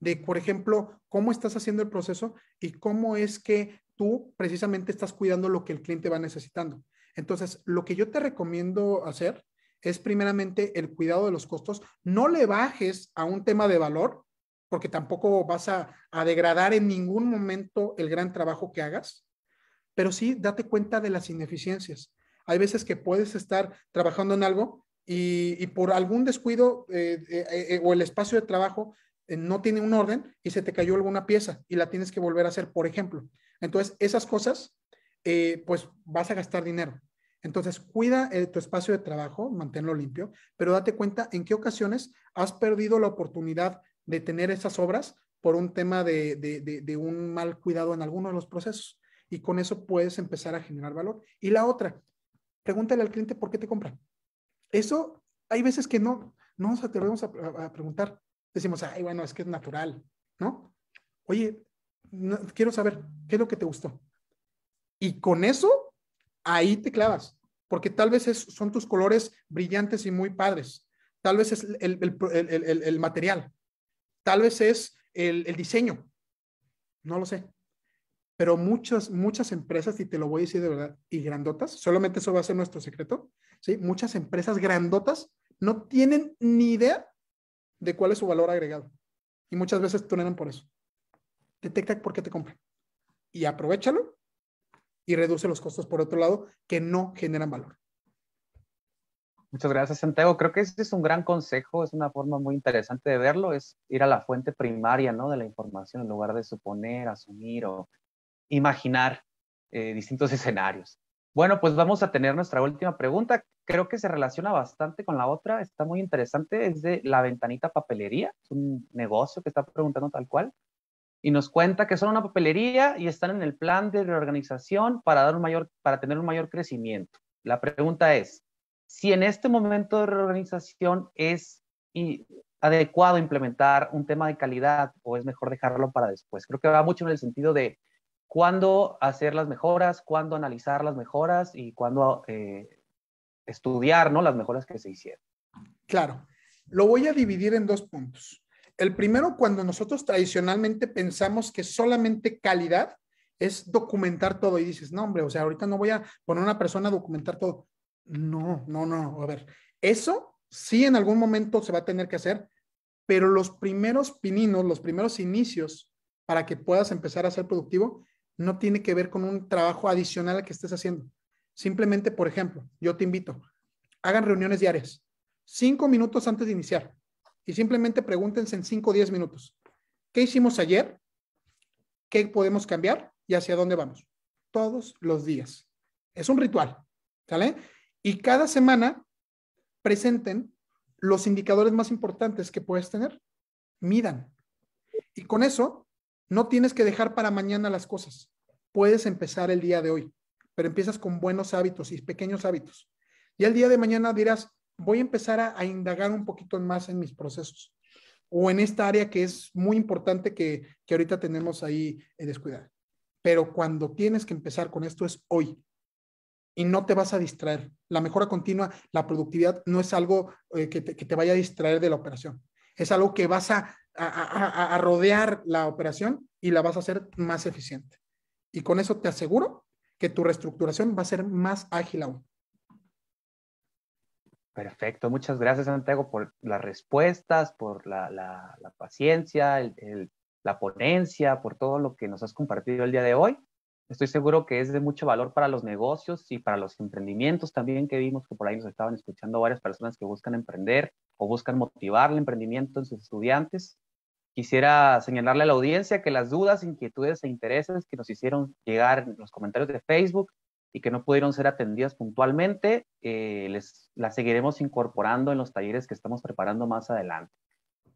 de, por ejemplo, cómo estás haciendo el proceso y cómo es que tú precisamente estás cuidando lo que el cliente va necesitando. Entonces, lo que yo te recomiendo hacer es primeramente el cuidado de los costos. No le bajes a un tema de valor, porque tampoco vas a, degradar en ningún momento el gran trabajo que hagas, pero sí date cuenta de las ineficiencias. Hay veces que puedes estar trabajando en algo y, por algún descuido eh, eh, eh, o el espacio de trabajo no tiene un orden y se te cayó alguna pieza y la tienes que volver a hacer, por ejemplo. Entonces, esas cosas, pues vas a gastar dinero. Entonces, cuida eh, tu espacio de trabajo, manténlo limpio, pero date cuenta en qué ocasiones has perdido la oportunidad de tener esas obras por un tema de, un mal cuidado en alguno de los procesos. Y con eso puedes empezar a generar valor. Y la otra, pregúntale al cliente por qué te compra. Eso hay veces que no, no nos atrevemos a, preguntar. Decimos, ay, bueno, es que es natural, ¿no? Oye, quiero saber, ¿qué es lo que te gustó? Y con eso ahí te clavas, porque tal vez es, son tus colores brillantes y muy padres, tal vez es el, material, tal vez es el diseño, no lo sé, pero muchas, muchas empresas, y te lo voy a decir de verdad, y grandotas, solamente eso va a ser nuestro secreto, ¿sí? Muchas empresas grandotas no tienen ni idea de cuál es su valor agregado. Y muchas veces truenan por eso. Detecta por qué te compran. Y aprovechalo y reduce los costos por otro lado que no generan valor. Muchas gracias, Santiago. Creo que ese es un gran consejo, es una forma muy interesante de verlo, es ir a la fuente primaria ¿no? de la información en lugar de suponer, asumir o imaginar eh, distintos escenarios. Bueno, pues vamos a tener nuestra última pregunta. Creo que se relaciona bastante con la otra, está muy interesante, es de la ventanita papelería, es un negocio que está preguntando tal cual y nos cuenta que son una papelería y están en el plan de reorganización para, dar un mayor, para tener un mayor crecimiento. La pregunta es, si en este momento de reorganización es adecuado implementar un tema de calidad o es mejor dejarlo para después. Creo que va mucho en el sentido de cuándo hacer las mejoras, cuándo analizar las mejoras y cuándo eh, estudiar ¿no? las mejoras que se hicieron. Claro, lo voy a dividir en dos puntos. El primero, cuando nosotros tradicionalmente pensamos que solamente calidad es documentar todo y dices, no, hombre, o sea, ahorita no voy a poner a una persona a documentar todo. No, no, no, a ver, eso sí en algún momento se va a tener que hacer, pero los primeros pininos, los primeros inicios para que puedas empezar a ser productivo, no tiene que ver con un trabajo adicional que estés haciendo. Simplemente, por ejemplo, yo te invito, hagan reuniones diarias, cinco minutos antes de iniciar y simplemente pregúntense en 5 o 10 minutos, ¿qué hicimos ayer? ¿Qué podemos cambiar? ¿Y hacia dónde vamos? Todos los días. Es un ritual, ¿sale? Y cada semana presenten los indicadores más importantes que puedes tener. Midan. Y con eso, no tienes que dejar para mañana las cosas. Puedes empezar el día de hoy, pero empiezas con buenos hábitos y pequeños hábitos. Y el día de mañana dirás, voy a empezar a, indagar un poquito más en mis procesos o en esta área que es muy importante que, que ahorita tenemos ahí en eh, descuidada. Pero cuando tienes que empezar con esto es hoy y no te vas a distraer. La mejora continua, la productividad no es algo eh, que, te, vaya a distraer de la operación. Es algo que vas a rodear la operación y la vas a hacer más eficiente. Y con eso te aseguro que tu reestructuración va a ser más ágil aún. Perfecto, muchas gracias Santiago por las respuestas, por la, paciencia, la ponencia, por todo lo que nos has compartido el día de hoy. Estoy seguro que es de mucho valor para los negocios y para los emprendimientos también que vimos que por ahí nos estaban escuchando varias personas que buscan emprender o buscan motivar el emprendimiento en sus estudiantes. Quisiera señalarle a la audiencia que las dudas, inquietudes e intereses que nos hicieron llegar en los comentarios de Facebook y que no pudieron ser atendidas puntualmente, eh, les, las seguiremos incorporando en los talleres que estamos preparando más adelante.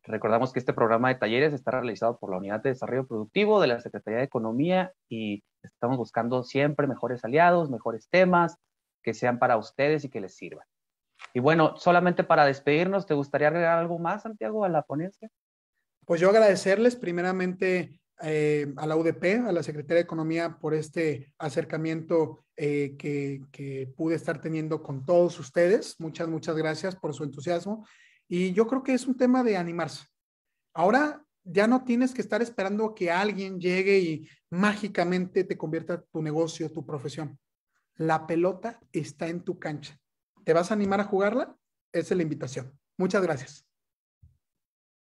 Recordamos que este programa de talleres está realizado por la Unidad de Desarrollo Productivo de la Secretaría de Economía y estamos buscando siempre mejores aliados, mejores temas que sean para ustedes y que les sirvan. Y bueno, solamente para despedirnos, ¿te gustaría agregar algo más, Santiago, a la ponencia? Pues yo agradecerles primeramente eh, a la UDP, a la Secretaría de Economía, por este acercamiento eh, que, que, pude estar teniendo con todos ustedes. Muchas, muchas gracias por su entusiasmo. Y yo creo que es un tema de animarse. Ahora ya no tienes que estar esperando que alguien llegue y mágicamente te convierta tu negocio, tu profesión. La pelota está en tu cancha. ¿Te vas a animar a jugarla? Esa es la invitación. Muchas gracias.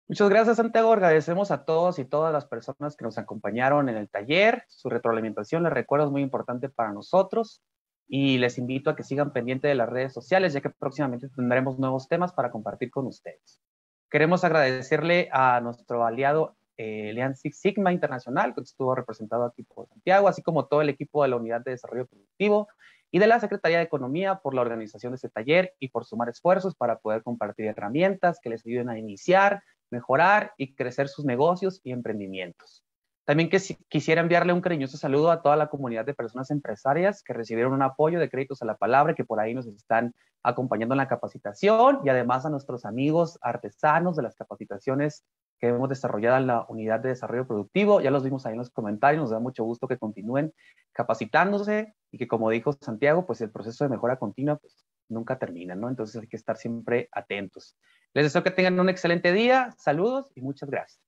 Muchas gracias, Santiago. Agradecemos a todos y todas las personas que nos acompañaron en el taller. Su retroalimentación, les recuerdo, es muy importante para nosotros. Y les invito a que sigan pendiente de las redes sociales, ya que próximamente tendremos nuevos temas para compartir con ustedes. Queremos agradecerle a nuestro aliado eh, Sigma Internacional, que estuvo representado aquí por Santiago, así como todo el equipo de la Unidad de Desarrollo Productivo y de la Secretaría de Economía por la organización de este taller y por sumar esfuerzos para poder compartir herramientas que les ayuden a iniciar, mejorar y crecer sus negocios y emprendimientos. También que quisiera enviarle un cariñoso saludo a toda la comunidad de personas empresarias que recibieron un apoyo de créditos a la palabra, que por ahí nos están acompañando en la capacitación y además a nuestros amigos artesanos de las capacitaciones que hemos desarrollado en la unidad de desarrollo productivo. Ya los vimos ahí en los comentarios, nos da mucho gusto que continúen capacitándose y que como dijo Santiago, pues el proceso de mejora continua pues, nunca termina, ¿no? Entonces hay que estar siempre atentos. Les deseo que tengan un excelente día, saludos y muchas gracias.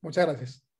Muchas gracias.